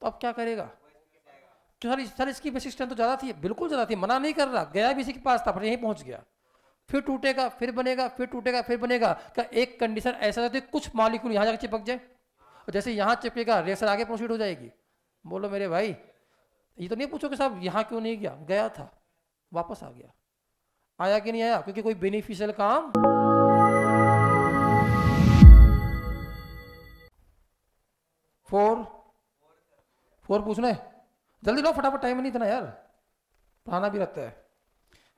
तो अब क्या करेगा तो सर सर इसकी बेसिक स्ट्रेंथ तो ज़्यादा थी बिल्कुल ज़्यादा थी मना नहीं कर रहा गया भी इसी के पास था पर यहीं पहुंच गया फिर टूटेगा फिर बनेगा फिर टूटेगा फिर बनेगा क्या एक कंडीशन ऐसा रहती है कुछ मालिकूल यहाँ जाकर चिपक जाए और जैसे यहाँ चिपकेगा रेसर आगे प्रोसीड हो जाएगी बोलो मेरे भाई ये तो नहीं पूछो कि साहब यहाँ क्यों नहीं गया गया था वापस आ गया आया कि नहीं आया क्योंकि कोई बेनिफिशियल काम फोर फोर पूछना है जल्दी लो फटाफट टाइम नहीं इतना यार पढ़ाना भी रहता है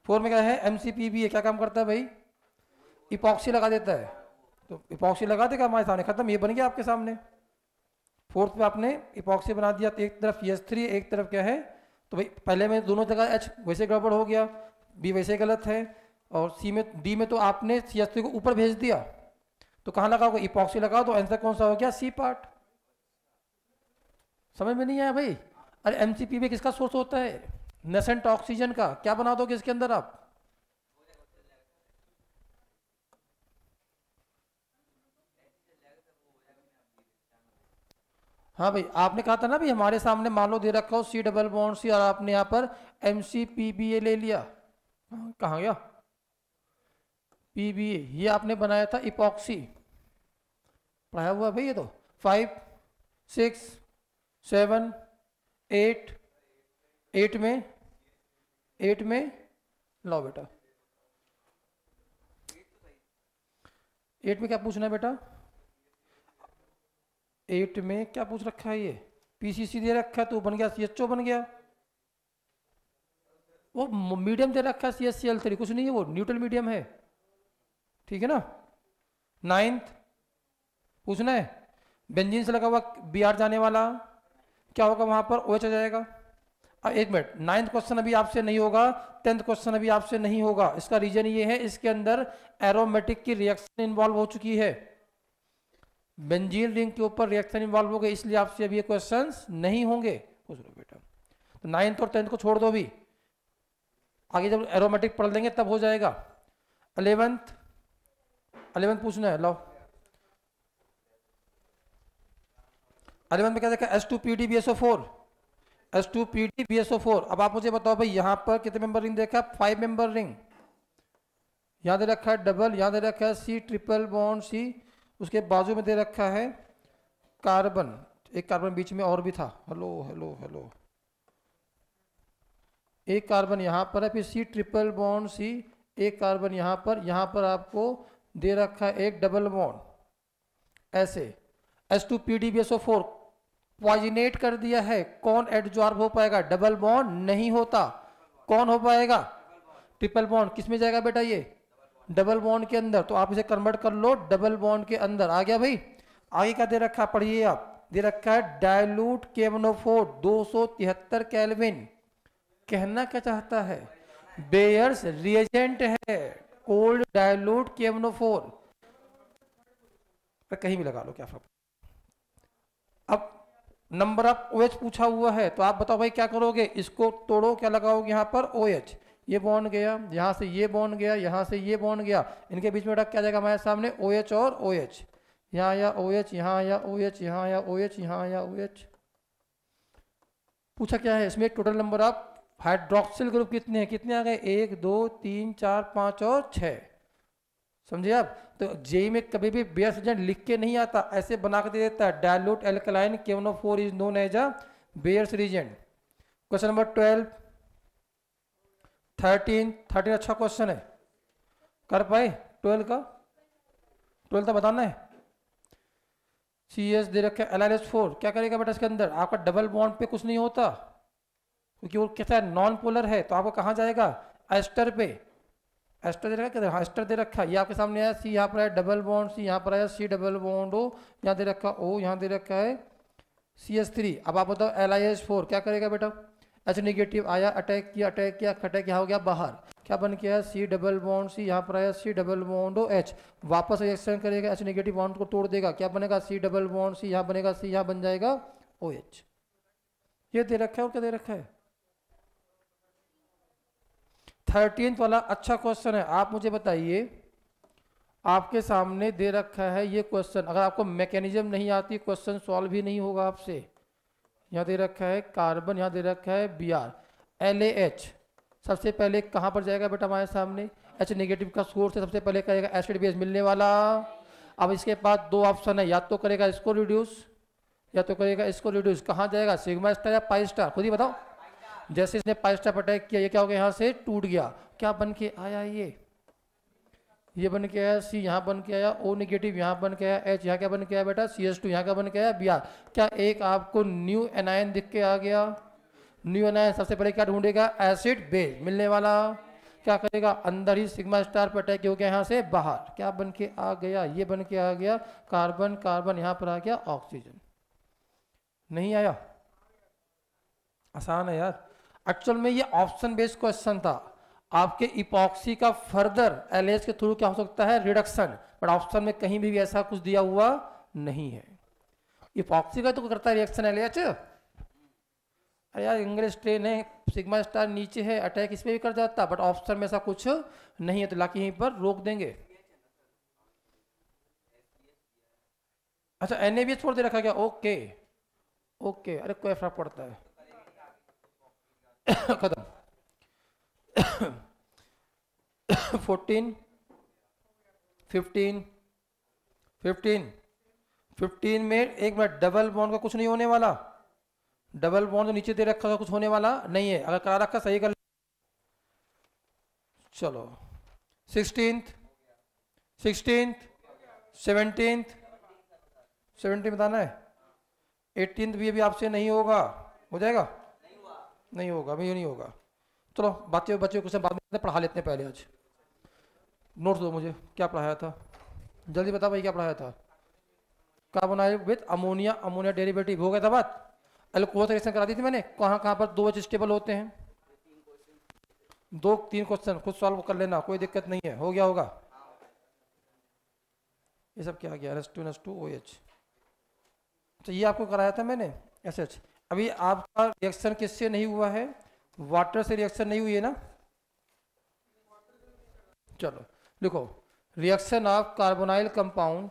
फोर में क्या है एम सी भी है क्या काम करता है भाई इपॉक्सी लगा देता है तो इपॉक्सी लगा देगा हमारे सामने खत्म ये बन गया आपके सामने फोर्थ पे आपने इपॉक्सी बना दिया तो एक तरफ एस e थ्री एक तरफ क्या है तो भाई पहले में दोनों जगह एच वैसे गड़बड़ हो गया बी वैसे गलत है और सी में डी में तो आपने सी एस थ्री को ऊपर भेज दिया तो कहाँ लगाओगे इपॉक्सी लगाओ तो आंसर कौन सा हो गया सी पार्ट समझ में नहीं आया भाई अरे एम में किसका सोर्स होता है नेसेंट ऑक्सीजन का क्या बना दोगे इसके अंदर आप हाँ भाई आपने कहा था ना भाई हमारे सामने मान लो दे रखा हो सी डबल बॉन्ड सी और आपने यहाँ पर M C P B A ले लिया हाँ, कहा गया पी बी ए ये आपने बनाया था इपॉक्सी पढ़ाया हुआ भाई ये तो five six seven eight eight में एट में लो बेटा एट में क्या पूछना है बेटा एट में क्या पूछ रखा है ये पीसीसी दे रखा है तो बन गया सीएचओ बन गया वो मीडियम दे रखा है C S C L three कुछ नहीं है वो न्यूट्रल मीडियम है ठीक है ना नाइन्थ पूछना है बेंजीन से लगा हुआ बिहार जाने वाला क्या होगा वहां पर ओ एच आ जाएगा अब एक मिनट नाइन्थ क्वेश्चन अभी आपसे नहीं होगा टेंथ क्वेश्चन अभी आपसे नहीं होगा इसका रीजन ये है इसके अंदर एरोमेटिक की रिएक्शन इन्वॉल्व हो चुकी है बेंजीन रिंग के ऊपर रिएक्शन इन्वॉल्व हो गए इसलिए आपसे अभी ये क्वेश्चन नहीं होंगे बेटा तो नाइन्थ और टेंथ को छोड़ दो अभी आगे जब एरोमेटिक पढ़ लेंगे तब हो जाएगा अलेवेंथ अलेवेंथ पूछना है लाओ अरे में क्या देखा S two P D B S O four S two P D B S O four अब आप मुझे बताओ भाई यहाँ पर कितने मेंबर रिंग देखा फाइव मेंबर रिंग यहाँ दे रखा है डबल यहाँ दे रखा है सी ट्रिपल बॉन्ड सी उसके बाजू में दे रखा है कार्बन एक कार्बन बीच में और भी था हेलो हेलो हेलो एक कार्बन यहाँ पर है फिर सी ट्रिपल बॉन्ड सी एक कार्बन यहाँ पर यहाँ पर आपको दे रखा है एक डबल बॉन्ड ऐसे S two P D B S O four poisoned कर दिया है कौन एडजॉर्ब हो पाएगा डबल बॉन्ड नहीं होता कौन हो पाएगा ट्रिपल बॉन्ड किस में जाएगा बेटा ये डबल बॉन्ड के अंदर तो आप इसे कन्वर्ट कर लो डबल बॉन्ड के अंदर आ गया भाई आगे क्या दे रखा पढ़िए आप दे रखा है डायलूट केवनोफोर दो सौ तिहत्तर कैलविन कहना क्या चाहता है बेयर्स रिएजेंट है कोल्ड डायलूट केवनोफोर कहीं भी लगा लो क्या फर्क अब नंबर ऑफ ओ एच पूछा हुआ है तो आप बताओ भाई क्या करोगे इसको तोड़ो क्या लगाओगे यहाँ पर ओ OH. ये बॉन्ड गया यहाँ से ये बॉन्ड गया यहाँ से ये बॉन्ड गया इनके बीच में रख क्या जाएगा हमारे सामने ओ OH और ओ OH. यहाँ आया ओ एच यहाँ आया ओ एच यहाँ आया ओ एच यहाँ आया ओ एच पूछा क्या है इसमें total number of hydroxyl group कितने हैं कितने आ गए एक दो तीन चार पाँच और छः समझे आप तो जेई में कभी भी बेस बेयरसोजन लिख के नहीं आता ऐसे बना के दे देता है dilute alkaline K M N O four is known as a Baeyer's reagent question number twelve thirteen thirteen अच्छा क्वेश्चन है कर पाए ट्वेल्व का ट्वेल्व तो बताना है सी एस दे रखे एल आर एस फोर क्या करेगा बेटा इसके अंदर आपका डबल बॉन्ड पे कुछ नहीं होता क्योंकि वो कहता है नॉन पोलर है तो आपका कहाँ जाएगा एस्टर पे एस्टर दे रखा है हाँ, एस्टर दे रखा है ये आपके सामने आया सी यहाँ पर आया डबल बॉन्ड सी यहाँ पर आया सी डबल बॉन्ड ओ यहाँ दे रखा ओ यहाँ दे रखा है सी एस थ्री अब आप बताओ एल आई एस फोर क्या करेगा बेटा एच निगेटिव आया अटैक किया अटैक किया खटैक क्या हो गया बाहर क्या बन गया है सी डबल बॉन्ड सी यहाँ पर आया C double bond O H वापस रिएक्शन करेगा एच निगेटिव बॉन्ड को तोड़ देगा क्या बनेगा सी डबल बॉन्ड सी यहाँ बनेगा सी यहाँ बन जाएगा ओ एच ये दे रखा है और क्या दे रखा है थर्टीन वाला अच्छा क्वेश्चन है आप मुझे बताइए आपके सामने दे रखा है ये क्वेश्चन अगर आपको मैकेनिज्म नहीं आती क्वेश्चन सॉल्व ही नहीं होगा आपसे यहाँ दे रखा है कार्बन यहाँ दे रखा है बी आर एल एच सबसे पहले कहाँ पर जाएगा बेटा हमारे सामने एच नेगेटिव का सोर्स है सबसे पहले करेगा एसिड बेस मिलने वाला अब इसके पास दो ऑप्शन है या तो करेगा इसको रिड्यूस या तो करेगा इसको रिड्यूस कहाँ जाएगा सिग्मा स्टार या पाई स्टार खुद ही बताओ जैसे इसने पाइव स्टेप अटैक किया ये क्या हो गया यहाँ से टूट गया क्या बन के आया ये ये बन के आया सी यहाँ बन के आया ओ निगेटिव यहाँ बन के आया एच यहाँ क्या बन के आया बेटा सी एस टू यहाँ क्या बन के आया बी आर क्या एक आपको न्यू एनायन दिख के आ गया न्यू एनायन सबसे पहले क्या ढूंढेगा एसिड बेस मिलने वाला क्या करेगा अंदर ही सिग्मा स्टार पर अटैक हो गया यहाँ से बाहर क्या बन के आ गया ये बन के आ गया कार्बन कार्बन यहाँ पर आ गया ऑक्सीजन नहीं आया आसान है यार एक्चुअल में ये ऑप्शन बेस्ड क्वेश्चन था आपके इपॉक्सी का फर्दर एल के थ्रू क्या हो सकता है रिडक्शन बट ऑप्शन में कहीं भी, भी ऐसा कुछ दिया हुआ नहीं है इपॉक्सी का तो करता है रिएक्शन अच्छा? एल अरे यार इंग्लिश ट्रेन है सिग्मा स्टार नीचे है अटैक इस पर भी कर जाता बट ऑप्शन में ऐसा कुछ नहीं है तो लाके यहीं पर रोक देंगे अच्छा एन ए बी एच छोड़ दे रखा गया ओके ओके अरे कोई फर्क पड़ता है खत्म फोर्टीन फिफ्टीन फिफ्टीन फिफ्टीन में एक मिनट डबल बॉन्ड का कुछ नहीं होने वाला डबल बॉन्ड जो नीचे दे रखा था कुछ होने वाला नहीं है अगर करा रखा सही कर चलो सिक्सटींथ सिक्सटींथ सेवनटींथ सेवनटीन बताना है एटीन भी अभी आपसे नहीं होगा हो जाएगा नहीं होगा भैया नहीं होगा चलो बातें बच्चों क्वेश्चन बाद में पढ़ा लेते हैं पहले आज नोट्स दो मुझे क्या पढ़ाया था जल्दी बता भाई क्या पढ़ाया था carbonyl with ammonia ammonia derivative हो गया था बात एल्कोहल रिएक्शन करा दी थी मैंने कहाँ कहाँ पर दो एच स्टेबल होते हैं दो तीन क्वेश्चन खुद सॉल्व कर लेना कोई दिक्कत नहीं है हो गया होगा ये सब क्या आ गया S two S two O H तो ये आपको कराया था मैंने एस एच अभी आपका रिएक्शन किससे नहीं हुआ है वाटर से रिएक्शन नहीं हुई है ना चलो लिखो reaction of carbonyl compound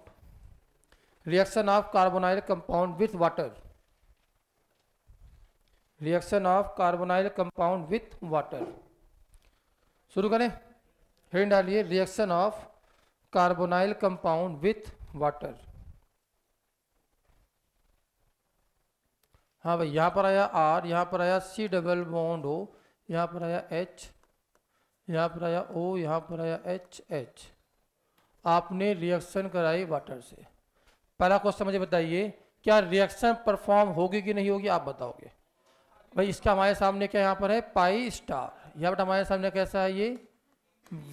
reaction of carbonyl compound with water reaction of carbonyl compound with water शुरू करें हेडिंग डालिए reaction of carbonyl compound with water हाँ भाई यहाँ पर आया आर यहाँ पर आया सी डबल बॉन्ड ओ यहाँ पर आया एच यहाँ पर आया ओ यहाँ पर आया एच एच आपने रिएक्शन कराई वाटर से पहला क्वेश्चन मुझे बताइए क्या रिएक्शन परफॉर्म होगी कि नहीं होगी आप बताओगे भाई इसका हमारे सामने क्या यहाँ पर है पाई स्टार यहाँ पर हमारे सामने कैसा है ये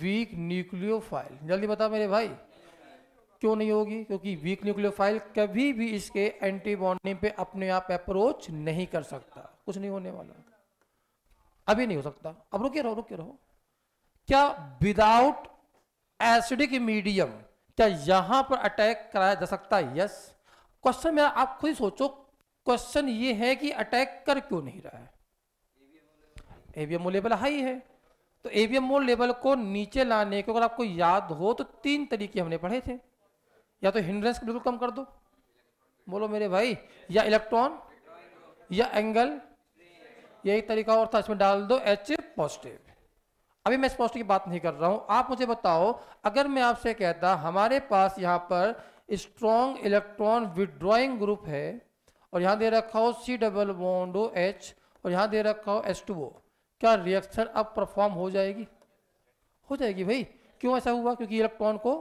वीक न्यूक्लियोफाइल जल्दी बताओ मेरे भाई क्यों नहीं होगी क्योंकि वीक न्यूक्लियोफाइल कभी भी इसके एंटीबॉडी पे अपने आप अप्रोच नहीं कर सकता कुछ नहीं होने वाला अभी नहीं हो सकता अब रुके रहो रुके रहो क्या विदाउट एसिडिक मीडियम क्या यहां पर अटैक कराया जा सकता है यस क्वेश्चन में आप खुद सोचो क्वेश्चन ये है कि अटैक कर क्यों नहीं रहा है एवीएमओ लेवल हाई है तो एवीएमओ लेवल को नीचे लाने को अगर आपको याद हो तो तीन तरीके हमने पढ़े थे या तो हिंड्रेंस बिल्कुल कम कर दो बोलो मेरे भाई या इलेक्ट्रॉन या एंगल यही तरीका और था इसमें डाल दो एच पॉजिटिव अभी मैं इस पॉजिटिव की बात नहीं कर रहा हूं आप मुझे बताओ अगर मैं आपसे कहता हमारे पास यहाँ पर स्ट्रॉन्ग इलेक्ट्रॉन विड्रॉइंग ग्रुप है और यहाँ दे रखा हो सी डबल बॉन्डो एच और यहाँ दे रखा हो एस टू ओ क्या रिएक्शन अब परफॉर्म हो जाएगी हो जाएगी भाई क्यों ऐसा हुआ क्योंकि इलेक्ट्रॉन को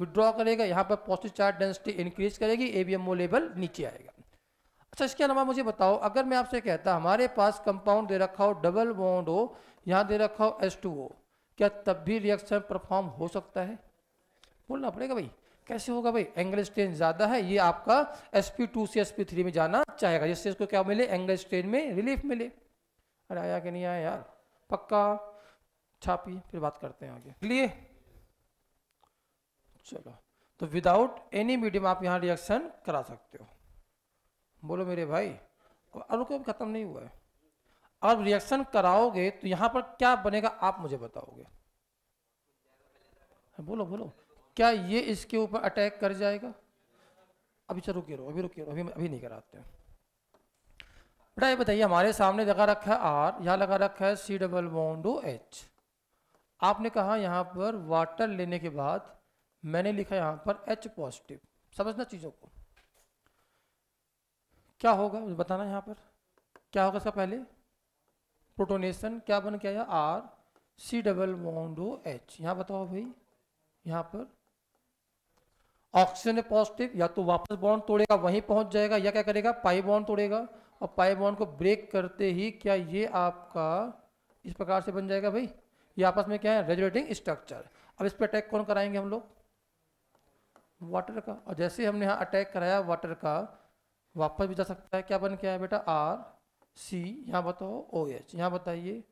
विड्रॉ करेगा यहाँ पर पॉजिटिव चार्ज डेंसिटी इंक्रीज करेगी एबीएमओ लेवल नीचे आएगा अच्छा इसके अलावा मुझे बताओ अगर मैं आपसे कहता हमारे पास कंपाउंड दे रखा हो डबल बॉन्ड हो यहाँ दे रखा हो एस टू हो क्या तब भी रिएक्शन परफॉर्म हो सकता है बोलना पड़ेगा भाई कैसे होगा भाई एंगल स्ट्रेन ज़्यादा है ये आपका sp2 से sp3 में जाना चाहेगा जिससे इसको क्या मिले एंगल स्ट्रेन में रिलीफ मिले अरे आया कि नहीं आया यार पक्का छापिए फिर बात करते हैं आगे क्लियर चलो तो विदाउट एनी मीडियम आप यहाँ रिएक्शन करा सकते हो बोलो मेरे भाई और रुको अभी ख़त्म नहीं हुआ है अब रिएक्शन कराओगे तो यहाँ पर क्या बनेगा आप मुझे बताओगे बोलो बोलो क्या ये इसके ऊपर अटैक कर जाएगा अभी चलो रुके रहो अभी रुके रहो अभी अभी नहीं कराते हैं बेटा ये बताइए हमारे सामने लगा रखा है आर यहाँ लगा रखा है सी डबल बॉन्डो एच आपने कहा यहाँ पर वाटर लेने के बाद मैंने लिखा यहाँ पर एच पॉजिटिव समझना चीज़ों को क्या होगा बताना यहाँ पर क्या होगा इसका पहले प्रोटोनेशन क्या बन गया आया आर सी डबल बॉन्डो एच यहाँ बताओ भाई यहाँ पर ऑक्सीजन पॉजिटिव या तो वापस बॉन्ड तोड़ेगा वहीं पहुंच जाएगा या क्या करेगा पाई बॉन्ड तोड़ेगा और पाई बॉन्ड को ब्रेक करते ही क्या ये आपका इस प्रकार से बन जाएगा भाई ये आपस में क्या है रेजुलेटिंग स्ट्रक्चर अब इस पर अटैक कौन कराएंगे हम लोग वाटर का और जैसे हमने यहाँ अटैक कराया वाटर का वापस भी जा सकता है क्या बन के आया बेटा आर सी यहाँ बताओ ओ एच यहाँ बताइए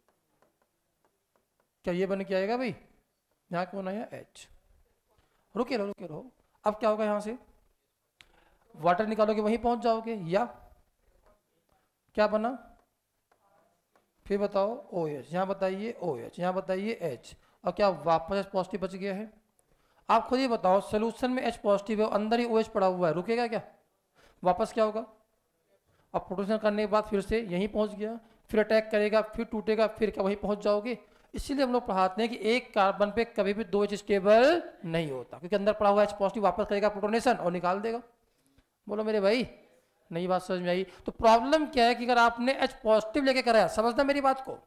क्या ये बन के आएगा भाई यहाँ कौन आया एच रुके रहो रुके रहो अब क्या होगा यहाँ से वाटर निकालोगे वहीं पहुंच जाओगे या क्या बना फिर बताओ ओ एच यहाँ बताइए ओ एच यहाँ बताइए एच और क्या वापस पॉजिटिव बच गया है आप खुद ही बताओ सोल्यूशन में एच पॉजिटिव है अंदर ही ओ OH पड़ा हुआ है रुकेगा क्या वापस क्या होगा अब प्रोटोशन करने के बाद फिर से यहीं पहुंच गया फिर अटैक करेगा फिर टूटेगा फिर क्या वहीं पहुंच जाओगे इसीलिए हम लोग पढ़ाते हैं कि एक कार्बन पे कभी भी दो एच स्टेबल नहीं होता क्योंकि अंदर पड़ा हुआ एच पॉजिटिव वापस करेगा प्रोटोनेशन और निकाल देगा बोलो मेरे भाई नई बात समझ में आई तो प्रॉब्लम क्या है कि अगर आपने एच पॉजिटिव लेके कराया समझना मेरी बात को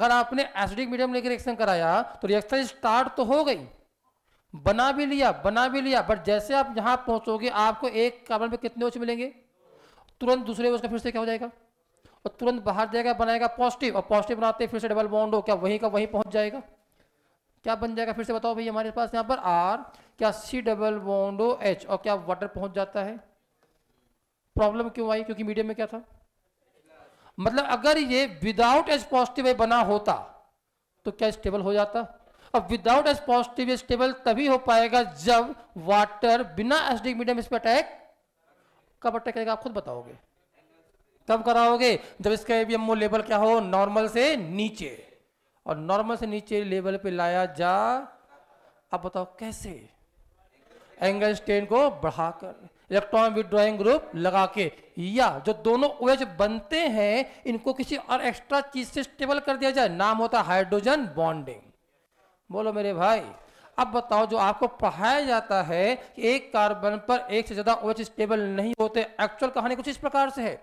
अगर आपने एसिडिक मीडियम लेके रिएक्शन कराया तो रिएक्शन स्टार्ट तो हो गई बना भी लिया बना भी लिया बट जैसे आप यहां पहुंचोगे आपको एक कार्बन पे कितने ओच मिलेंगे तुरंत दूसरे ओच का फिर से क्या हो जाएगा और तुरंत बाहर जाएगा बनाएगा पॉजिटिव और पॉजिटिव बनाते फिर से डबल बॉन्ड हो क्या वहीं का वहीं पहुंच जाएगा क्या बन जाएगा फिर से बताओ भाई हमारे पास यहाँ पर आर क्या C double bond O H और क्या वाटर पहुंच जाता है प्रॉब्लम क्यों आई क्योंकि मीडियम में क्या था मतलब अगर ये विदाउट एच पॉजिटिव बना होता तो क्या स्टेबल हो जाता अब विदाउट एस पॉजिटिव स्टेबल तभी हो पाएगा जब वाटर बिना एसडी मीडियम इस पर अटैक कब अटैक करेगा आप खुद बताओगे तब कराओगे जब इसका एबीएमओ लेवल क्या हो नॉर्मल से नीचे और नॉर्मल से नीचे लेवल पे लाया जा आप बताओ कैसे एंगल स्टेन को बढ़ाकर इलेक्ट्रॉन विड्रॉइंग ग्रुप लगा के या जो दोनों ओएच बनते हैं इनको किसी और एक्स्ट्रा चीज से स्टेबल कर दिया जाए नाम होता है हाइड्रोजन बॉन्डिंग बोलो मेरे भाई अब बताओ जो आपको पढ़ाया जाता है कि एक कार्बन पर एक से ज्यादा ओएच स्टेबल नहीं होते एक्चुअल कहानी कुछ इस प्रकार से है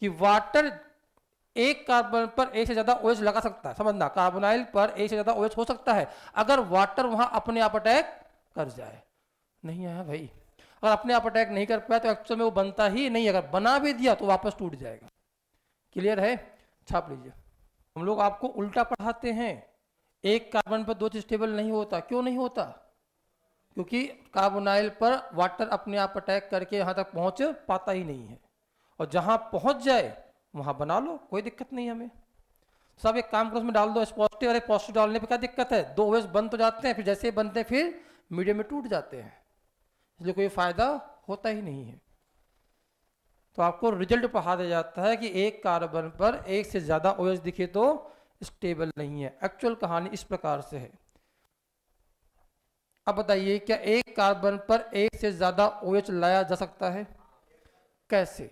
कि वाटर एक कार्बन पर एक से ज्यादा ओएच लगा सकता है समझना कार्बोनाइल पर एक से ज्यादा ओएच हो सकता है अगर वाटर वहां अपने आप अटैक कर जाए नहीं आया भाई अगर अपने आप अटैक नहीं कर पाया तो एक्चुअल में वो बनता ही नहीं अगर बना भी दिया तो वापस टूट जाएगा क्लियर है छाप लीजिए हम लोग आपको उल्टा पढ़ाते हैं एक कार्बन पर दोष स्टेबल नहीं होता क्यों नहीं होता क्योंकि कार्बोनाइल पर वाटर अपने आप अटैक करके यहां तक पहुंच पाता ही नहीं है और जहां पहुंच जाए वहां बना लो कोई दिक्कत नहीं हमें सब एक काम करो उसमें डाल दो पॉजिटिव और एक पॉजिटिव डालने पर क्या दिक्कत है दो वेज बन तो जाते हैं फिर जैसे ही बनते हैं फिर मीडियम में टूट जाते हैं इसलिए कोई फ़ायदा होता ही नहीं है तो आपको रिजल्ट पढ़ा दिया जाता है कि एक कार्बन पर एक से ज़्यादा ओएस दिखे तो स्टेबल नहीं है एक्चुअल कहानी इस प्रकार से है अब बताइए क्या एक कार्बन पर एक से ज्यादा OH लाया जा सकता है कैसे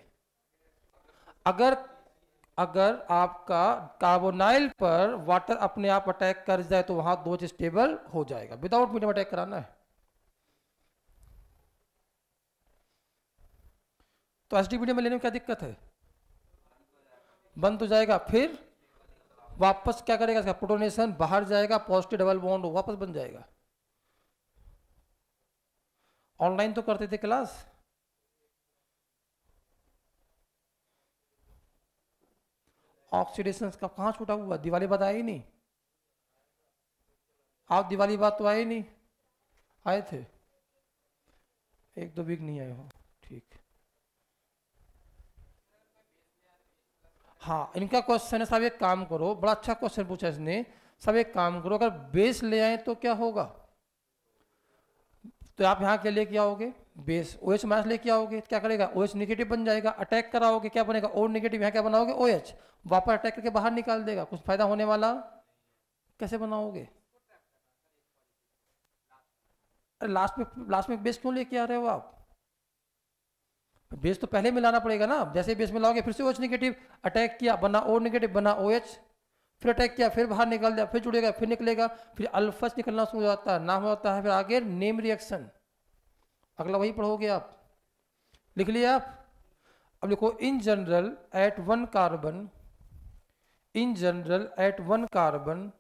अगर अगर आपका कार्बोनाइल पर वाटर अपने आप अटैक कर जाए तो वहां दो स्टेबल हो जाएगा विदाउट मीडियम अटैक कराना है तो एस मीडियम में लेने में क्या दिक्कत है बंद हो जाएगा फिर वापस क्या करेगा इसका प्रोटोनेशन बाहर जाएगा पॉजिटिव डबल बॉन्ड वापस बन जाएगा ऑनलाइन तो करते थे क्लास ऑक्सीडेशन का कहाँ छूटा हुआ दिवाली बात आई नहीं आप दिवाली बात तो आए नहीं आए थे एक दो वीक नहीं आए हो ठीक हाँ इनका क्वेश्चन है साहब एक काम करो बड़ा अच्छा क्वेश्चन पूछा इसने सब एक काम करो अगर बेस ले आए तो क्या होगा तो आप यहाँ क्या लेके आओगे बेस ओ एच माइनस लेके आओगे क्या करेगा ओ एच निगेटिव बन जाएगा अटैक कराओगे क्या बनेगा ओ निगेटिव यहाँ क्या बनाओगे ओ एच वापस अटैक करके बाहर निकाल देगा कुछ फायदा होने वाला कैसे बनाओगे अरे लास्ट में लास्ट में बेस क्यों लेके आ रहे हो आप बेस तो पहले मिलाना पड़ेगा ना जैसे बेस मिलाओगे फिर से ओ निगेटिव अटैक किया बना ओ नेगेटिव बना ओ OH, फिर अटैक किया फिर बाहर निकल दिया फिर जुड़ेगा फिर निकलेगा फिर अल्फस निकलना शुरू हो जाता है नाम हो जाता है फिर आगे नेम रिएक्शन अगला वही पढ़ोगे आप लिख लिया आप अब लिखो in general at one carbon in general at one carbon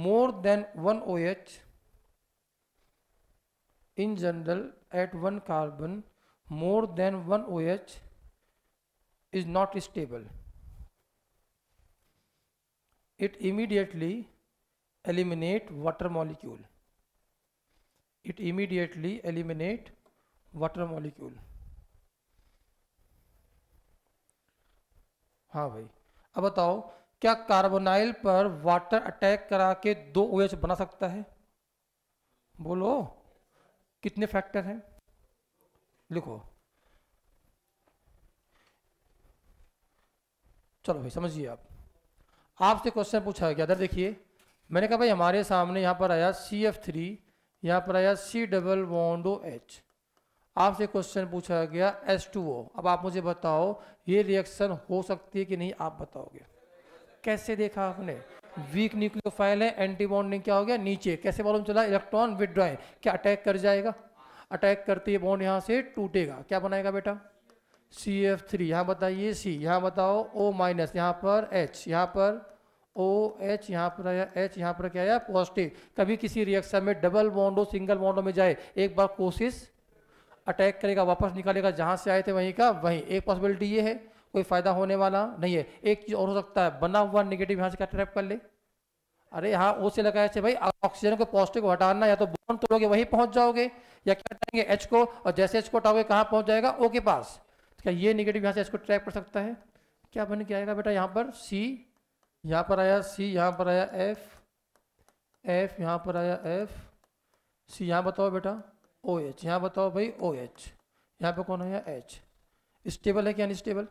more than one O H in general at one carbon more than one OH is not stable. It immediately eliminate water molecule. It immediately eliminate water molecule. हाँ भाई अब बताओ क्या carbonyl पर water attack करा के दो OH बना सकता है बोलो कितने फैक्टर हैं लिखो चलो भाई समझिए आप आपसे क्वेश्चन पूछा क्या इधर देखिए मैंने कहा भाई हमारे सामने यहाँ पर आया सी एफ थ्री यहाँ पर आया सी डबल वोडो एच आपसे क्वेश्चन पूछा गया एस टू ओ अब आप मुझे बताओ ये रिएक्शन हो सकती है कि नहीं आप बताओगे कैसे देखा आपने वीक न्यूक्लियोफाइल है एंटीबॉन्डिंग क्या हो गया नीचे कैसे मालूम चला इलेक्ट्रॉन विड्रॉइंग क्या अटैक कर जाएगा अटैक करती है बॉन्ड यहाँ से टूटेगा क्या बनाएगा बेटा सी एफ थ्री यहाँ बताइए सी यहाँ बताओ ओ माइनस यहाँ पर एच यहाँ पर ओ एच यहाँ पर एच यहाँ पर क्या आया पॉजिटिव कभी किसी रिएक्शन में डबल बॉन्ड हो सिंगल बॉन्डो में जाए एक बार कोशिश अटैक करेगा वापस निकालेगा जहाँ से आए थे वहीं का वहीं एक पॉसिबिलिटी ये है कोई फ़ायदा होने वाला नहीं है एक चीज़ और हो सकता है बना हुआ निगेटिव यहाँ से क्या ट्रैप कर ले अरे यहाँ ओ से लगाया अच्छा भाई ऑक्सीजन को पॉजिटिव को हटाना या तो बॉन्ड तोड़ोगे वहीं पहुँच जाओगे या क्या हटाएंगे एच को और जैसे एच को हटाओगे कहाँ पहुँच जाएगा ओ के पास तो क्या ये निगेटिव यहाँ से एच को ट्रैक कर सकता है क्या बन के आएगा बेटा यहाँ पर सी यहाँ पर आया सी यहाँ पर आया एफ एफ यहाँ पर आया एफ सी यहाँ बताओ बेटा ओ एच यहाँ बताओ भाई ओ एच यहाँ पर कौन आया एच स्टेबल है कि अनस्टेबल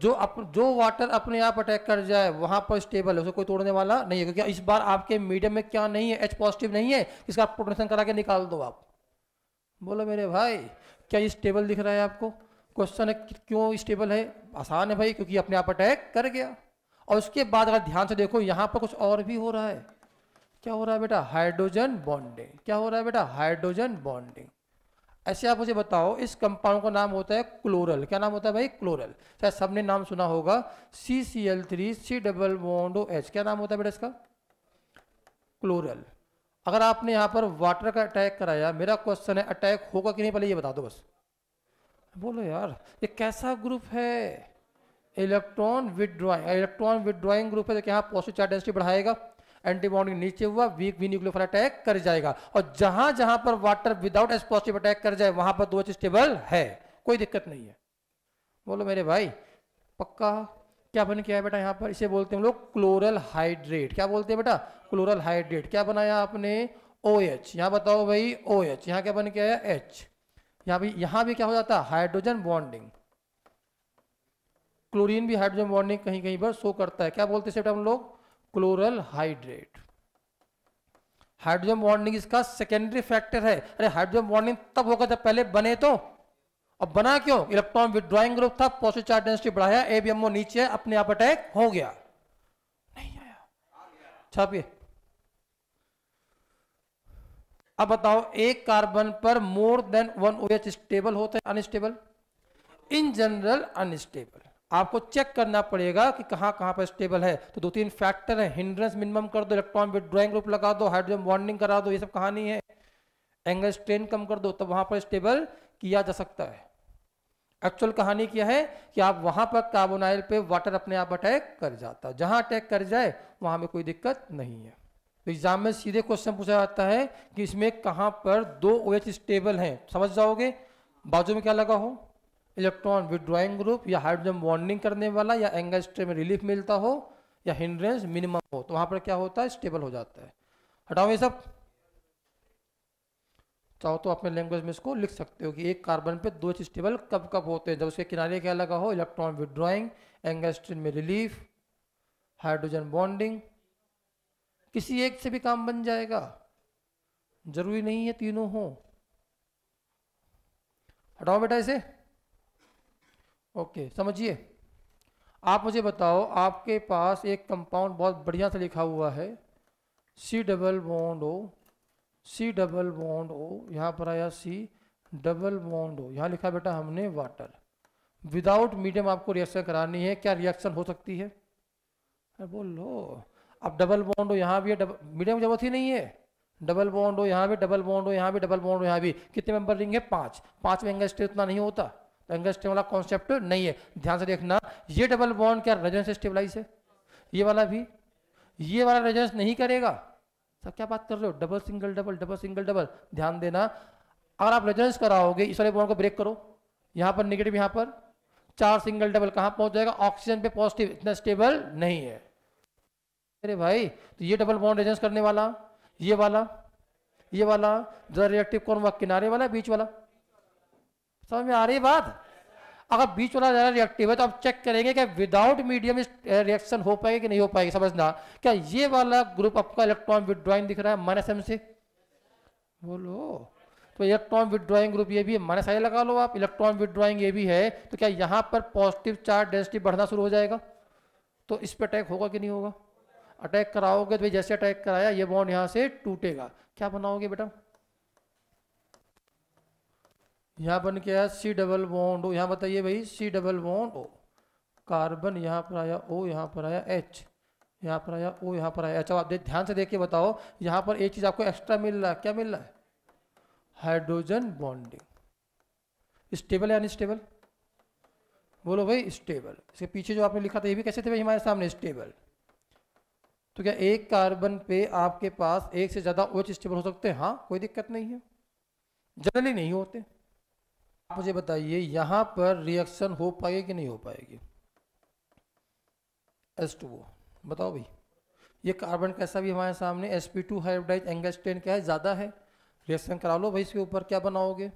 जो अप, जो वाटर अपने आप अटैक कर जाए वहां पर स्टेबल है उसको कोई तोड़ने वाला नहीं है क्योंकि इस बार आपके मीडियम में क्या नहीं है एच पॉजिटिव नहीं है इसका प्रोटेक्शन करा के निकाल दो आप बोलो मेरे भाई क्या ये स्टेबल दिख रहा है आपको क्वेश्चन है क्यों स्टेबल है आसान है भाई क्योंकि अपने आप अटैक कर गया और उसके बाद अगर ध्यान से देखो यहाँ पर कुछ और भी हो रहा है क्या हो रहा है बेटा हाइड्रोजन बॉन्डिंग क्या हो रहा है बेटा हाइड्रोजन बॉन्डिंग ऐसे आप मुझे बताओ इस कंपाउंड का नाम होता है क्लोरल क्या नाम होता है भाई क्लोरल चाहे सबने नाम सुना होगा C C L three C double बॉन्डो H क्या नाम होता है बेटा इसका क्लोरल अगर आपने यहाँ पर वाटर का अटैक कराया मेरा क्वेश्चन है अटैक होगा कि नहीं पहले ये बता दो बस बोलो यार ये कैसा ग्रुप है electron withdrawing electron withdrawing group है तो यहाँ पॉजिटिव चार्ज डेंसिटी बढ़ाएगा एंटीबॉडी नीचे हुआ वीक वी न्यूक्लियर अटैक कर जाएगा और जहां जहां पर water without S positive attack कर जाए वहां पर दो स्टेबल है कोई दिक्कत नहीं है बोलो मेरे भाई पक्का क्या बन किया है बेटा यहाँ पर इसे बोलते हैं हम लोग क्लोरल हाइड्रेट क्या बोलते हैं बेटा क्लोरल हाइड्रेट क्या बनाया आपने ओ एच यहाँ बताओ भाई ओ एच यहाँ क्या बन किया है एच यहाँ भी यहाँ भी क्या हो जाता है हाइड्रोजन बॉन्डिंग क्लोरीन भी हाइड्रोजन बॉन्डिंग कहीं कहीं पर शो करता है क्या बोलते हैं बेटा हम लोग क्लोरल हाइड्रेट हाइड्रोजन बॉन्डिंग इसका सेकेंडरी फैक्टर है अरे हाइड्रोजन बॉन्डिंग तब होगा जब पहले बने तो अब बना क्यों इलेक्ट्रॉन विद्रॉइंग ग्रुप था पॉजिटिव चार्ज डेंसिटी बढ़ाया एबीएमओ नीचे अपने आप अटैक हो गया नहीं आया छापिए अब बताओ एक कार्बन पर more than one O H stable होता है अनस्टेबल इन जनरल अनस्टेबल आपको चेक करना पड़ेगा कि कहां कहां पर स्टेबल है तो दो तीन फैक्टर है हिंड्रेंस मिनिमम कर दो इलेक्ट्रॉन विद्रॉइंग ग्रुप लगा दो हाइड्रोजन बॉन्डिंग करा दो ये सब कहानी है एंगल स्ट्रेन कम कर दो तब वहां पर स्टेबल किया जा सकता है एक्चुअल कहानी क्या है कि आप वहां पर कार्बोनाइल पे वाटर अपने आप अटैक कर जाता है जहां अटैक कर जाए वहां में कोई दिक्कत नहीं है तो एग्जाम में सीधे क्वेश्चन पूछा जाता है कि इसमें कहाँ पर दो ओ OH स्टेबल हैं समझ जाओगे बाजू में क्या लगा हो इलेक्ट्रॉन विड्रॉइंग ग्रुप या हाइड्रोजन वार्निंग करने वाला या एंगल स्ट्रे में रिलीफ मिलता हो या हिंड्रेंस मिनिमम हो तो वहां पर क्या होता है स्टेबल हो जाता है हटाओ ये सब चाहो तो अपने लैंग्वेज में इसको लिख सकते हो कि एक कार्बन पे दो स्टेबल कब कब होते हैं जब उसके किनारे क्या लगा हो इलेक्ट्रॉन विड्रॉइंग एंगस्ट्रीन में रिलीफ हाइड्रोजन बॉन्डिंग किसी एक से भी काम बन जाएगा जरूरी नहीं है तीनों हो हटाओ बेटा इसे ओके समझिए आप मुझे बताओ आपके पास एक कंपाउंड बहुत बढ़िया से लिखा हुआ है C double bond O C double bond O यहाँ पर आया सी डबल बॉन्ड ओ यहाँ लिखा बेटा हमने वाटर विदाउट मीडियम आपको रिएक्शन करानी है क्या रिएक्शन हो सकती है बोलो अब डबल बॉन्ड हो यहाँ भी है मीडियम जरूरत ही नहीं है डबल बॉन्ड हो यहाँ भी डबल बॉन्ड हो यहाँ भी डबल बॉन्ड हो यहाँ भी कितने मेंबर रिंग है पांच पांच में एंगल स्टे उतना नहीं होता तो एंगल स्टे वाला कॉन्सेप्ट नहीं है ध्यान से देखना ये डबल बॉन्ड क्या रेजेंस स्टेबलाइज है ये वाला भी ये वाला रेजेंस नहीं करेगा तो क्या बात कर रहे हो double single double double single double ध्यान देना अगर आप रेजोनेंस कराओगे इस वाले बॉन्ड को ब्रेक करो यहां पर निगेटिव यहां पर चार सिंगल डबल कहां पहुंच जाएगा ऑक्सीजन पे पॉजिटिव इतना स्टेबल नहीं है अरे भाई तो ये डबल बॉन्ड रेजेंस करने वाला ये वाला ये वाला जरा रिएक्टिव कौन हुआ किनारे वाला बीच वाला समझ में आ रही है बात अगर बीच वाला ज़्यादा रिएक्टिव है तो आप चेक करेंगे कि विदाउट मीडियम रिएक्शन हो पाएगी कि नहीं हो पाएगी समझना क्या ये वाला ग्रुप आपका इलेक्ट्रॉन विदड्रॉइंग दिख रहा है माइनस एम से बोलो तो इलेक्ट्रॉन विदड्रॉइंग ग्रुप ये भी है माइनस आई लगा लो आप इलेक्ट्रॉन विदड्रॉइंग ये भी है तो क्या यहाँ पर पॉजिटिव चार्ज डेंसिटी बढ़ना शुरू हो जाएगा तो इस पर अटैक होगा कि नहीं होगा अटैक कराओगे तो जैसे अटैक कराया ये बॉन्ड यहाँ से टूटेगा क्या बनाओगे बेटा यहाँ बन के आया सी डबल बॉन्ड ओ यहाँ बताइए भाई C double bond O carbon यहाँ पर आया ओ यहाँ पर आया एच यहाँ पर आया ओ यहाँ पर आया अच्छा आप ध्यान से देख के बताओ यहाँ पर एक चीज़ आपको एक्स्ट्रा मिल रहा है क्या मिल रहा है हाइड्रोजन बॉन्डिंग स्टेबल या अनस्टेबल बोलो भाई स्टेबल इसके पीछे जो आपने लिखा था ये भी कैसे थे भाई हमारे सामने स्टेबल तो क्या एक कार्बन पे आपके पास एक से ज़्यादा ओच स्टेबल हो सकते हैं हाँ कोई दिक्कत नहीं है जनरली नहीं होते आप मुझे बताइए यहां पर रिएक्शन हो पाएगी कि नहीं हो पाएगी एस टू वो बताओ भाई ये कार्बन कैसा भी हमारे सामने S P two angle angle strain क्या है ज़्यादा है रिएक्शन करा लो भाई इसके ऊपर क्या बनाओगे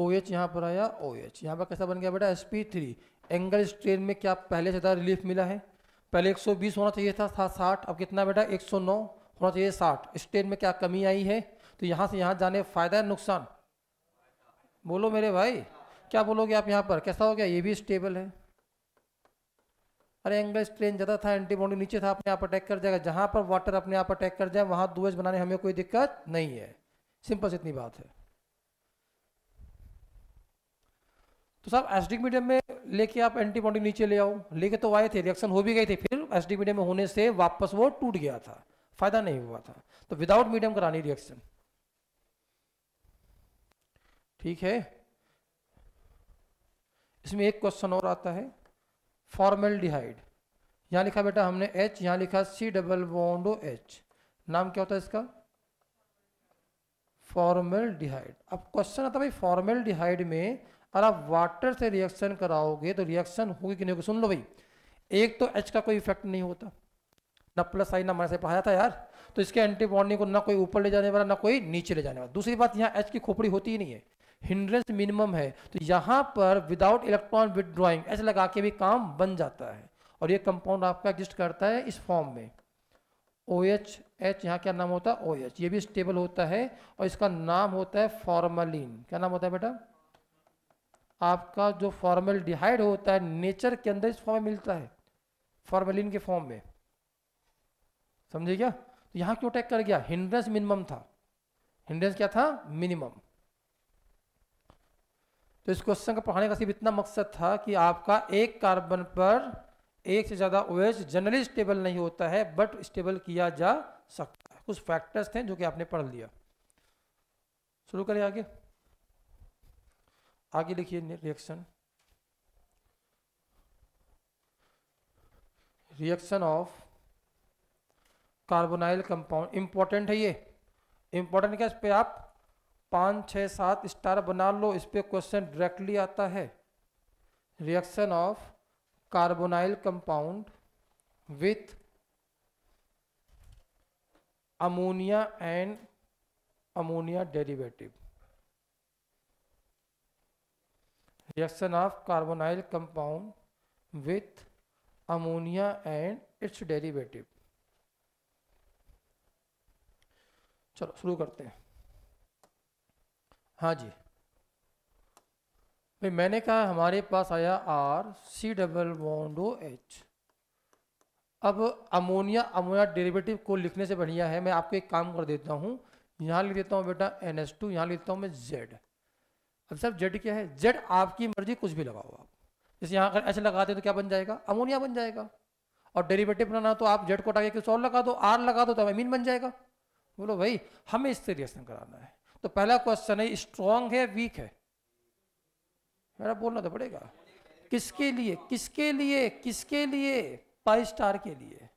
ओ एच यहाँ पर आया ओ एच यहाँ पर कैसा बन गया बेटा S P three angle strain में क्या पहले से ज़्यादा रिलीफ मिला है पहले एक सौ बीस होना चाहिए था साठ अब कितना बेटा एक सौ नौ होना चाहिए साठ स्ट्रेन में क्या कमी आई है तो यहाँ से यहाँ जाने फ़ायदा है नुकसान बोलो मेरे भाई क्या बोलोगे आप यहाँ पर कैसा हो गया ये भी स्टेबल है अरे एंगल स्ट्रेन ज़्यादा था एंटीबॉडी नीचे था अपने आप अटैक कर जाएगा जहाँ पर वाटर अपने आप अटैक कर जाए वहाँ दुएज बनाने हमें कोई दिक्कत नहीं है सिंपल से इतनी बात है तो साहब एसडी मीडियम में लेके आप एंटीबॉडी नीचे ले आओ लेके तो आए थे रिएक्शन हो भी गई थी फिर डी मीडियम में होने से वापस वो टूट गया था फायदा नहीं हुआ था तो विदाउट मीडियम करानी रिएक्शन ठीक है इसमें एक क्वेश्चन और आता है फॉर्मल डिहाइड यहाँ लिखा बेटा हमने H यहाँ लिखा सी डबल बॉन्डो एच नाम क्या होता है इसका फॉर्मल डिहाइड अब क्वेश्चन आता है भाई फॉर्मल डिहाइड में अगर आप वाटर से रिएक्शन कराओगे तो रिएक्शन होगी कि नहीं होगी सुन लो भाई एक तो H का कोई इफेक्ट नहीं होता ना प्लस आई ना माइनस पढ़ाया था यार तो इसके एंटीबॉडी को ना कोई ऊपर ले जाने वाला ना कोई नीचे ले जाने वाला दूसरी बात यहाँ एच की खोपड़ी होती ही नहीं है हिंड्रेंस मिनिमम है तो यहाँ पर विदाउट इलेक्ट्रॉन विदड्रॉइंग ऐसे लगा के भी काम बन जाता है और ये कंपाउंड आपका एग्जिस्ट करता है इस फॉर्म में ओ एच एच यहाँ क्या नाम होता है ओ एच ये भी स्टेबल होता है और इसका नाम होता है फॉर्मलिन क्या नाम होता है बेटा आपका जो फॉर्मल डिहाइड होता है नेचर के अंदर इस फॉर्म में मिलता है फॉर्मलिन के फॉर्म में समझे क्या तो यहाँ क्यों अटैक कर गया हिंड्रेंस मिनिमम था हिंड्रेंस क्या था मिनिमम तो इस क्वेश्चन का पढ़ाने का सिर्फ इतना मकसद था कि आपका एक कार्बन पर एक से ज़्यादा ओएच जनरली स्टेबल नहीं होता है बट स्टेबल किया जा सकता है कुछ फैक्टर्स थे जो कि आपने पढ़ लिया शुरू करें आगे आगे लिखिए reaction reaction of carbonyl compound important है ये इंपॉर्टेंट क्या इस पर आप पाँच छः सात स्टार बना लो इस पर क्वेश्चन डायरेक्टली आता है reaction of carbonyl compound with ammonia and ammonia derivative reaction of carbonyl compound with ammonia and its derivative चलो शुरू करते हैं हाँ जी भाई मैंने कहा हमारे पास आया आर सी डबल बॉन्डो एच अब अमोनिया अमोनिया डेरिवेटिव को लिखने से बढ़िया है मैं आपको एक काम कर देता हूँ यहाँ लिख देता हूँ बेटा एन एस टू यहाँ लिखता हूँ मैं जेड अब सर जेड क्या है जेड आपकी मर्जी कुछ भी लगाओ आप जैसे यहाँ अगर ऐसे लगाते तो क्या बन जाएगा अमोनिया बन जाएगा और डेरिवेटिव बनाना तो आप जेड को हटा के और लगा दो आर लगा दो तो अमीन बन जाएगा बोलो भाई हमें इससे रिएक्शन कराना है तो पहला क्वेश्चन है स्ट्रांग है वीक है मेरा बोलना तो पड़ेगा किसके लिए किसके लिए किसके लिए पाई स्टार के लिए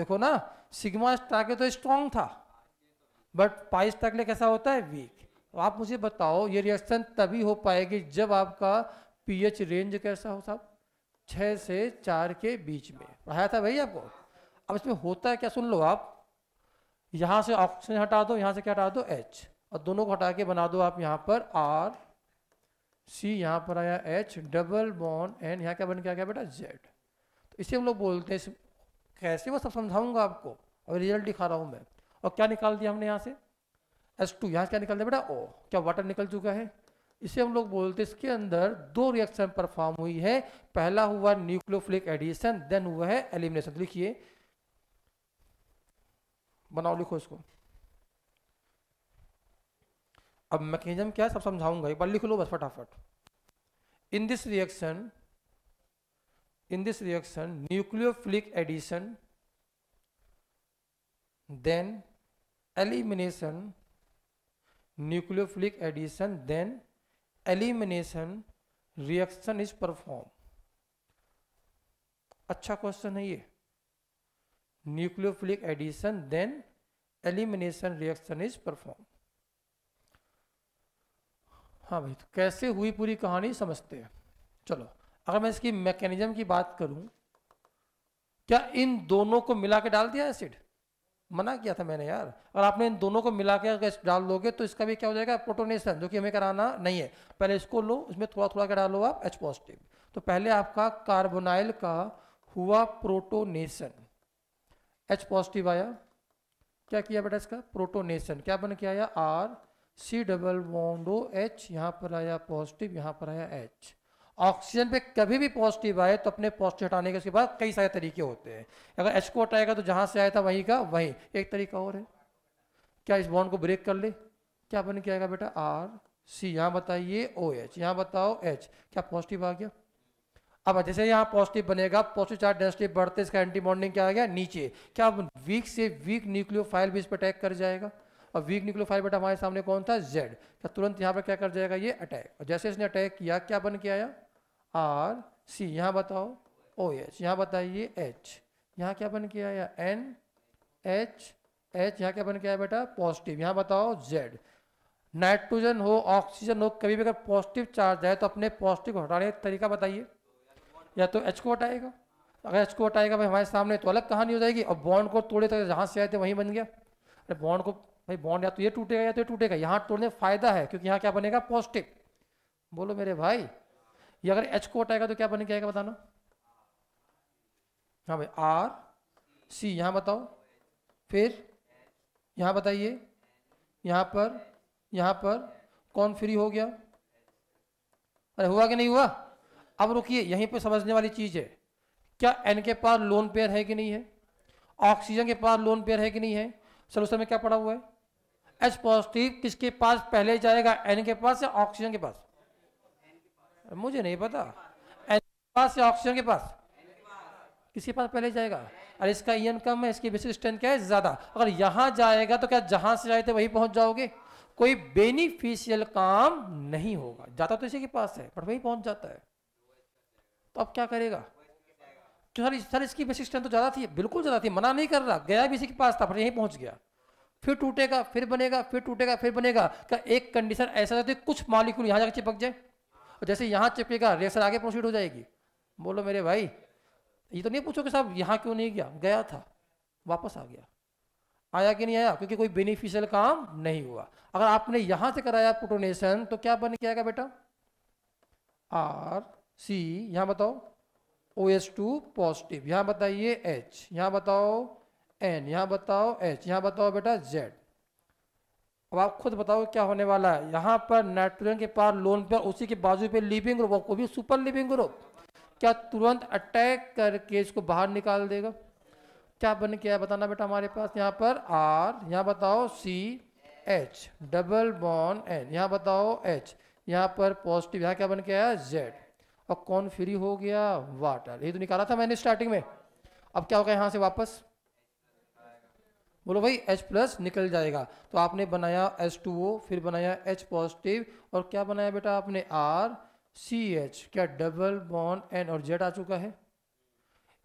देखो ना सिग्मा स्टार के तो स्ट्रांग था बट पाई स्टार के लिए कैसा होता है वीक तो आप मुझे बताओ ये रिएक्शन तभी हो पाएगी जब आपका पीएच रेंज कैसा हो साहब छः से चार के बीच में पढ़ाया था भाई आपको अब इसमें होता है क्या सुन लो आप यहाँ से ऑक्सीजन हटा दो यहां से क्या हटा दो एच और दोनों को हटा के बना दो आप यहाँ पर आर सी यहाँ पर आया एच डबल बॉन एन यहाँ क्या बन के क्या बेटा जेड तो इसे हम लोग बोलते हैं कैसे वो सब समझाऊंगा आपको और रिजल्ट दिखा रहा हूं मैं और क्या निकाल दिया हमने यहाँ से एस टू यहाँ क्या निकाल दिया बेटा ओ क्या वाटर निकल चुका है इसे हम लोग बोलते इसके अंदर दो रिएक्शन परफॉर्म हुई है पहला हुआ न्यूक्लियोफिलिक एडिशन देन हुआ है एलिमिनेशन तो लिखिए बनाओ लिखो इसको अब मैकेनिज्म क्या है सब समझाऊंगा एक बार लिख लो बस फटाफट in this reaction in this reaction nucleophilic addition then elimination nucleophilic addition then elimination reaction is perform अच्छा क्वेश्चन है ये nucleophilic addition then elimination reaction is performed हाँ भाई तो कैसे हुई पूरी कहानी समझते हैं चलो अगर मैं इसकी मैकेनिज्म की बात करूं क्या इन दोनों को मिला के डाल दिया एसिड मना किया था मैंने यार अगर आपने इन दोनों को मिला के अगर डाल दोगे तो इसका भी क्या हो जाएगा प्रोटोनेशन जो कि हमें कराना नहीं है पहले इसको लो इसमें थोड़ा थोड़ा के डालो आप एच पॉजिटिव तो पहले आपका कार्बोनाइल का हुआ प्रोटोनेशन एच पॉजिटिव आया क्या किया बेटा इसका प्रोटोनेशन क्या बन के आया आर सी डबल बॉन्डो एच यहाँ पर आया पॉजिटिव यहाँ पर आया एच ऑक्सीजन पे कभी भी पॉजिटिव आए तो अपने पॉजिटिव हटाने के उसके बाद कई सारे तरीके होते हैं अगर एच को हटाएगा तो जहाँ से आया था वहीं का वहीं एक तरीका और है क्या इस बॉन्ड को ब्रेक कर ले क्या बन के आएगा बेटा आर सी यहाँ बताइए ओ एच यहाँ बताओ एच क्या पॉजिटिव आ गया अब जैसे यहाँ पॉजिटिव बनेगा पॉजिटिव चार्ज डेंसिटी बढ़ते इसका एंटी बॉन्डिंग क्या आ गया नीचे क्या वीक से वीक फाइल भी इस पर अटैक कर जाएगा और वीक फाइल बेटा हमारे सामने कौन था जेड क्या तुरंत यहाँ पर क्या कर जाएगा ये अटैक और जैसे इसने अटैक किया क्या बन के आया आर सी यहाँ बताओ ओ एच यहाँ बताइए एच यहाँ क्या बन के आया एन एच एच यहाँ क्या बन के आया बेटा पॉजिटिव यहाँ बताओ जेड नाइट्रोजन हो ऑक्सीजन हो कभी भी अगर पॉजिटिव चार्ज आए तो अपने पॉजिटिव को हटाने का तरीका बताइए या तो एच को हटाएगा अगर एच को हटाएगा भाई हमारे सामने तो अलग कहानी हो जाएगी और बॉन्ड को तोड़े तो जहाँ से आए थे वहीं बन गया अरे बॉन्ड को भाई बॉन्ड या तो ये टूटेगा या तो ये टूटेगा यहाँ तोड़ने फायदा है क्योंकि यहाँ क्या बनेगा पॉजिटिव बोलो मेरे भाई ये अगर एच को हटाएगा तो क्या बन के बताना हाँ भाई आर सी यहाँ बताओ फिर यहाँ बताइए यहाँ पर यहाँ पर कौन फ्री हो गया अरे हुआ कि नहीं हुआ अब रुकिए यहीं पे समझने वाली चीज़ है क्या एन के पास लोन पेयर है कि नहीं है ऑक्सीजन के पास लोन पेयर है कि नहीं है सोल्यूशन में क्या पड़ा हुआ है एच पॉजिटिव किसके पास पहले जाएगा एन के पास या ऑक्सीजन के पास मुझे नहीं पता एन के पास या ऑक्सीजन के पास किसके पास पहले जाएगा अरे इसका ई कम है इसकी बेसिक स्ट्रेंथ क्या है ज़्यादा अगर यहां जाएगा तो क्या जहां से जाए थे वही पहुंच जाओगे कोई बेनिफिशियल काम नहीं होगा जाता तो इसी के पास है पर वही पहुंच जाता है तो अब क्या करेगा तो सर सर इसकी स्ट्रेंथ तो ज़्यादा थी बिल्कुल ज़्यादा थी मना नहीं कर रहा गया भी इसी के पास था पर यहीं पहुंच गया फिर टूटेगा फिर बनेगा फिर टूटेगा फिर बनेगा क्या एक कंडीशन ऐसा रहती कुछ मालिक्यूल यहाँ जाकर चिपक जाए और जैसे यहाँ चिपकेगा रेसर आगे प्रोसीड हो जाएगी बोलो मेरे भाई ये तो नहीं पूछो कि साहब यहाँ क्यों नहीं गया गया था वापस आ गया आया कि नहीं आया क्योंकि कोई बेनिफिशियल काम नहीं हुआ अगर आपने यहाँ से कराया प्रोटोनेशन तो क्या बन गया बेटा आर सी यहाँ बताओ ओ एस टू पॉजिटिव यहाँ बताइए एच यहाँ बताओ एन यहाँ बताओ एच यहाँ बताओ बेटा जेड अब आप खुद बताओ क्या होने वाला है यहाँ पर नाइट्रोजन के पार लोन पर उसी के बाजू पे लिविंग ग्रुप वो भी सुपर लिविंग ग्रुप क्या तुरंत अटैक करके इसको बाहर निकाल देगा क्या बन गया बताना बेटा हमारे पास यहाँ पर आर यहाँ बताओ C H double bond N यहाँ बताओ एच यहाँ पर पॉजिटिव यहाँ क्या बन गया जेड और कौन फ्री हो गया वाटर ये तो निकाला था मैंने स्टार्टिंग में अब क्या होगा यहां से वापस बोलो भाई H प्लस निकल जाएगा तो आपने बनाया H2O फिर बनाया H पॉजिटिव और क्या बनाया बेटा आपने R CH क्या डबल बॉन्ड N और Z आ चुका है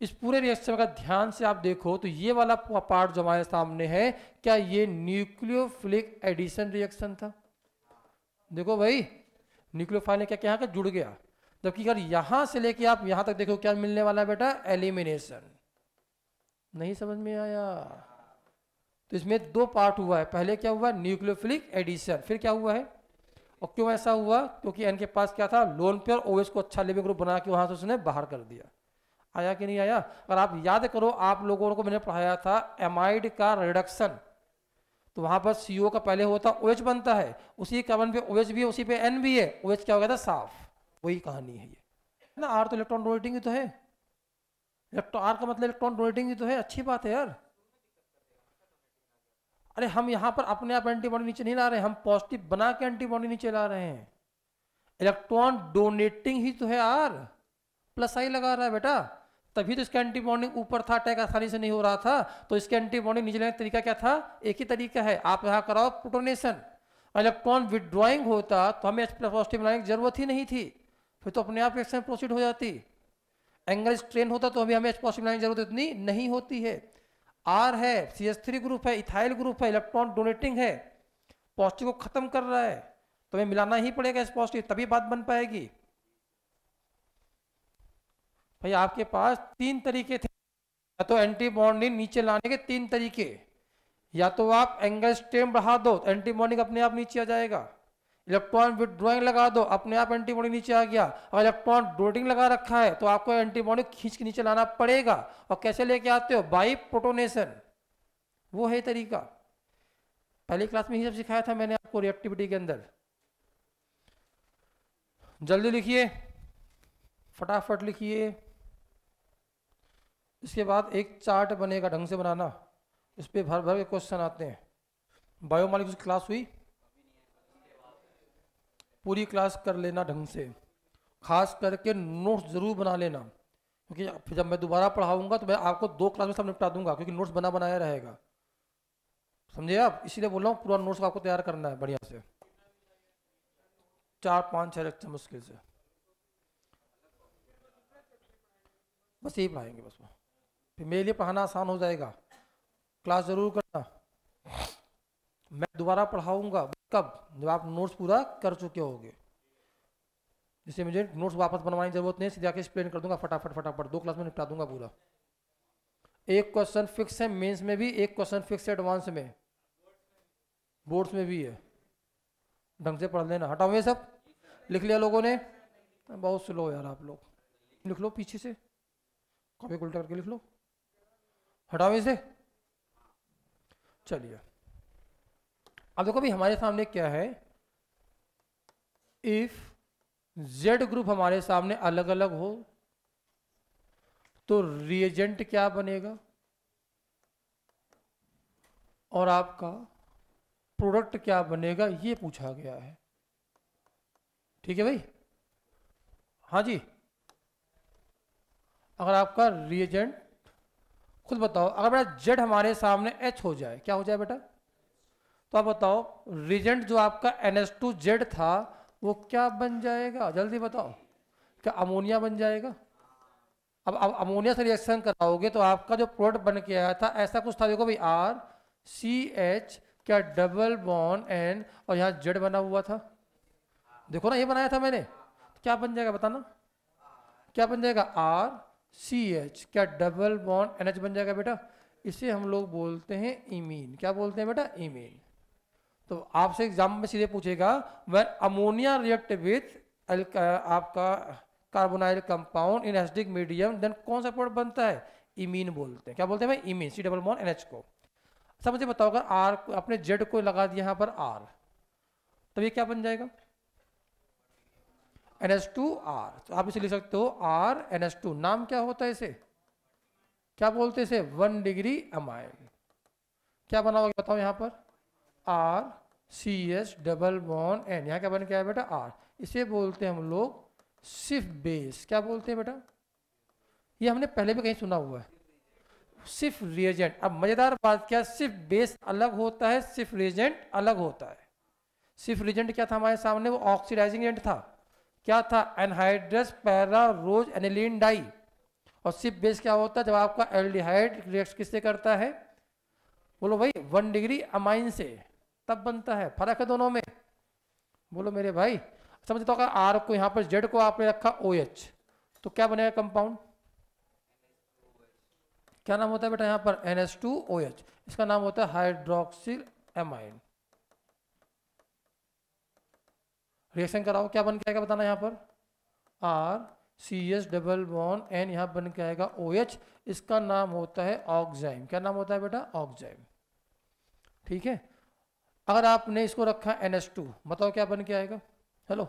इस पूरे रिएक्शन का अगर ध्यान से आप देखो तो ये वाला पार्ट जो हमारे सामने है क्या ये न्यूक्लियोफिलिक एडिशन रिएक्शन था देखो भाई न्यूक्लियोफाइल ने क्या क्या जुड़ गया जबकि अगर यहां से लेके आप यहां तक देखो क्या मिलने वाला है बेटा एलिमिनेशन नहीं समझ में आया तो इसमें दो पार्ट हुआ है पहले क्या हुआ न्यूक्लियोफिलिक एडिशन फिर क्या हुआ है और क्यों ऐसा हुआ क्योंकि एन के पास क्या था लोन पे और ओएस को अच्छा लिविंग ग्रुप बना के वहां से उसने बाहर कर दिया आया कि नहीं आया अगर आप याद करो आप लोगों को मैंने पढ़ाया था एमाइड का रिडक्शन तो वहां पर सीओ का पहले होता ओएच बनता है उसी कार्बन पे ओएच भी है उसी पे एन भी है ओएच क्या हो गया था साफ वही कहानी है ये ना आर तो इलेक्ट्रॉन डोनेटिंग ही तो है आर का मतलब इलेक्ट्रॉन डोनेटिंग ही तो है अच्छी बात है यार अरे हम यहाँ पर अपने आप एंटीबॉडी नीचे नहीं ला रहे हम पॉजिटिव बना के एंटीबॉडी नीचे ला रहे हैं इलेक्ट्रॉन डोनेटिंग ही तो है आर प्लस आई लगा रहा है बेटा तभी तो इसका एंटीबॉडी ऊपर था अटैक आसानी से नहीं हो रहा था तो इसके एंटीबॉडी नीचे लेने का तरीका क्या था एक ही तरीका है आप यहाँ कराओ प्रोटोनेशन इलेक्ट्रॉन विड्रॉइंग होता तो हमें एच प्लस पॉजिटिव लाने की जरूरत ही नहीं थी फिर तो अपने आप रिएक्शन प्रोसीड हो जाती एंगल स्ट्रेन होता तो अभी हमें एच पॉजिटिव की जरूरत इतनी नहीं होती है आर है सी एस थ्री ग्रुप है इथाइल ग्रुप है इलेक्ट्रॉन डोनेटिंग है पॉजिटिव को खत्म कर रहा है तो हमें मिलाना ही पड़ेगा एच पॉजिटिव तभी बात बन पाएगी भाई आपके पास तीन तरीके थे या तो एंटी बॉन्डिंग नीचे लाने के तीन तरीके या तो आप एंगल स्ट्रेन बढ़ा दो तो एंटी बॉन्डिंग अपने आप नीचे आ जाएगा इलेक्ट्रॉन विदड्रॉइंग लगा दो अपने आप एंटीबॉडी नीचे आ गया और इलेक्ट्रॉन डोटिंग लगा रखा है तो आपको एंटीबॉडी खींच के नीचे लाना पड़ेगा और कैसे लेके आते हो बाई प्रोटोनेशन वो है तरीका पहली क्लास में ही सब सिखाया था मैंने आपको रिएक्टिविटी के अंदर जल्दी लिखिए फटाफट लिखिए इसके बाद एक चार्ट बनेगा ढंग से बनाना इस पर भर भर के क्वेश्चन आते हैं बायोमालिक्स क्लास हुई पूरी क्लास कर लेना ढंग से खास करके नोट्स ज़रूर बना लेना क्योंकि जब मैं दोबारा पढ़ाऊंगा तो मैं आपको दो क्लास में सब निपटा दूंगा क्योंकि नोट्स बना बनाया रहेगा समझे आप इसीलिए बोल रहा हूँ पूरा नोट्स आपको तैयार करना है बढ़िया से चार पाँच छः लेक्चर मुश्किल से बस यही पढ़ाएंगे बस वो फिर मेरे लिए पढ़ाना आसान हो जाएगा क्लास ज़रूर करना मैं दोबारा पढ़ाऊंगा कब जब आप नोट्स पूरा कर चुके होंगे जिससे मुझे नोट्स वापस बनवाने की जरूरत नहीं सीधे आके एक्सप्लेन कर दूंगा फटाफट फटाफट दो क्लास में निपटा दूंगा पूरा एक क्वेश्चन फिक्स है मेंस में भी एक क्वेश्चन फिक्स है एडवांस में बोर्ड्स में भी है ढंग से पढ़ लेना हटाओ ये सब लिख लिया लोगों ने बहुत स्लो यार आप लोग लिख लो पीछे से कॉपी उल्टा करके लिख लो हटाओ इसे चलिए अब देखो भाई हमारे सामने क्या है इफ जेड ग्रुप हमारे सामने अलग अलग हो तो रिएजेंट क्या बनेगा और आपका प्रोडक्ट क्या बनेगा ये पूछा गया है ठीक है भाई हाँ जी अगर आपका रिएजेंट खुद बताओ अगर बेटा जेड हमारे सामने एच हो जाए क्या हो जाए बेटा तो आप बताओ रिजेंट जो आपका एन टू जेड था वो क्या बन जाएगा जल्दी बताओ क्या अमोनिया बन जाएगा अब अब अमोनिया से रिएक्शन कराओगे तो आपका जो प्रोडक्ट बन के आया था ऐसा कुछ था देखो भाई आर सी एच क्या डबल बॉन एन और यहाँ जेड बना हुआ था देखो ना ये बनाया था मैंने तो क्या बन जाएगा बताना क्या बन जाएगा आर सी एच क्या डबल बॉन एन एच बन जाएगा बेटा इसे हम लोग बोलते हैं इमीन क्या बोलते हैं बेटा इमीन तो आपसे एग्जाम में सीधे पूछेगा वेन अमोनिया रिएक्ट विथ आपका carbonyl compound in acidic medium then कौन सा प्रोडक्ट बनता है इमीन बोलते हैं क्या बोलते हैं इमीन सी डबल मोन एन एच को सब अच्छा, मुझे बताओ अगर आर अपने जेड को लगा दिया यहां पर आर तब तो ये क्या बन जाएगा एन एच टू आर तो आप इसे लिख सकते हो आर एन एच टू नाम क्या होता है इसे क्या बोलते हैं इसे वन डिग्री अमाइन क्या बना बताओ यहाँ पर R C S double bond N यहाँ क्या बन क्या है बेटा आर इसे बोलते हैं हम लोग सिर्फ बेस क्या बोलते हैं बेटा ये हमने पहले भी कहीं सुना हुआ है सिर्फ रिएजेंट अब मज़ेदार बात क्या सिर्फ बेस अलग होता है सिर्फ रिएजेंट अलग होता है सिर्फ रिएजेंट क्या था हमारे सामने वो ऑक्सीडाइजिंग एजेंट था क्या था anhydrous pararosaniline dye और सिर्फ बेस क्या होता है जब आपका एल्डिहाइड रिएक्ट किससे करता है बोलो भाई वन डिग्री अमाइन से तब बनता है फर्क है दोनों में बोलो मेरे भाई समझ तो आर को यहां पर जेड को आपने रखा ओ एच तो क्या बनेगा कंपाउंड क्या नाम होता है बेटा यहां पर N S two O H इसका नाम होता है हाइड्रोक्सिल एमाइन रिएक्शन कराओ क्या बन के आएगा बताना यहां पर R C S double one N यहां बन के आएगा ओ एच इसका नाम होता है ऑक्जाइम क्या नाम होता है बेटा ऑक्जाइम ठीक है अगर आपने इसको रखा एन एस टू बताओ क्या बन के आएगा हेलो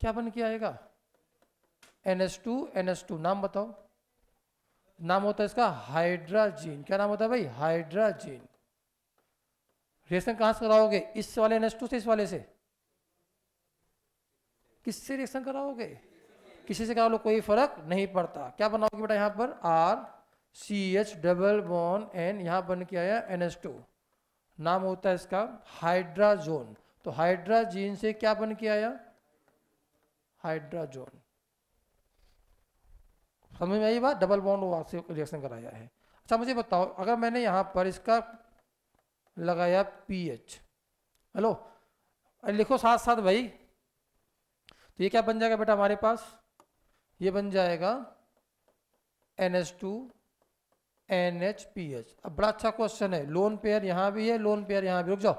क्या बन के आएगा N S two N S two नाम बताओ नाम होता है इसका हाइड्राजीन क्या नाम होता है भाई हाइड्राजीन रिएक्शन कहां से कराओगे इस वाले एन एस टू से इस वाले से किससे रिएक्शन कराओगे किसी से करा लो कोई फर्क नहीं पड़ता क्या बनाओगे बेटा यहाँ पर R C H double one N यहाँ बन के आया एन एस टू नाम होता है इसका हाइड्राजोन तो हाइड्राजीन से क्या बन के आया हाइड्राजोन समझ में आई बात डबल बॉन्ड से रिएक्शन कराया है अच्छा मुझे बताओ अगर मैंने यहाँ पर इसका लगाया पीएच हेलो लिखो साथ साथ भाई तो ये क्या बन जाएगा बेटा हमारे पास ये बन जाएगा N H two N H P H अब बड़ा अच्छा क्वेश्चन है लोन पेयर यहाँ भी है लोन पेयर यहाँ भी रुक जाओ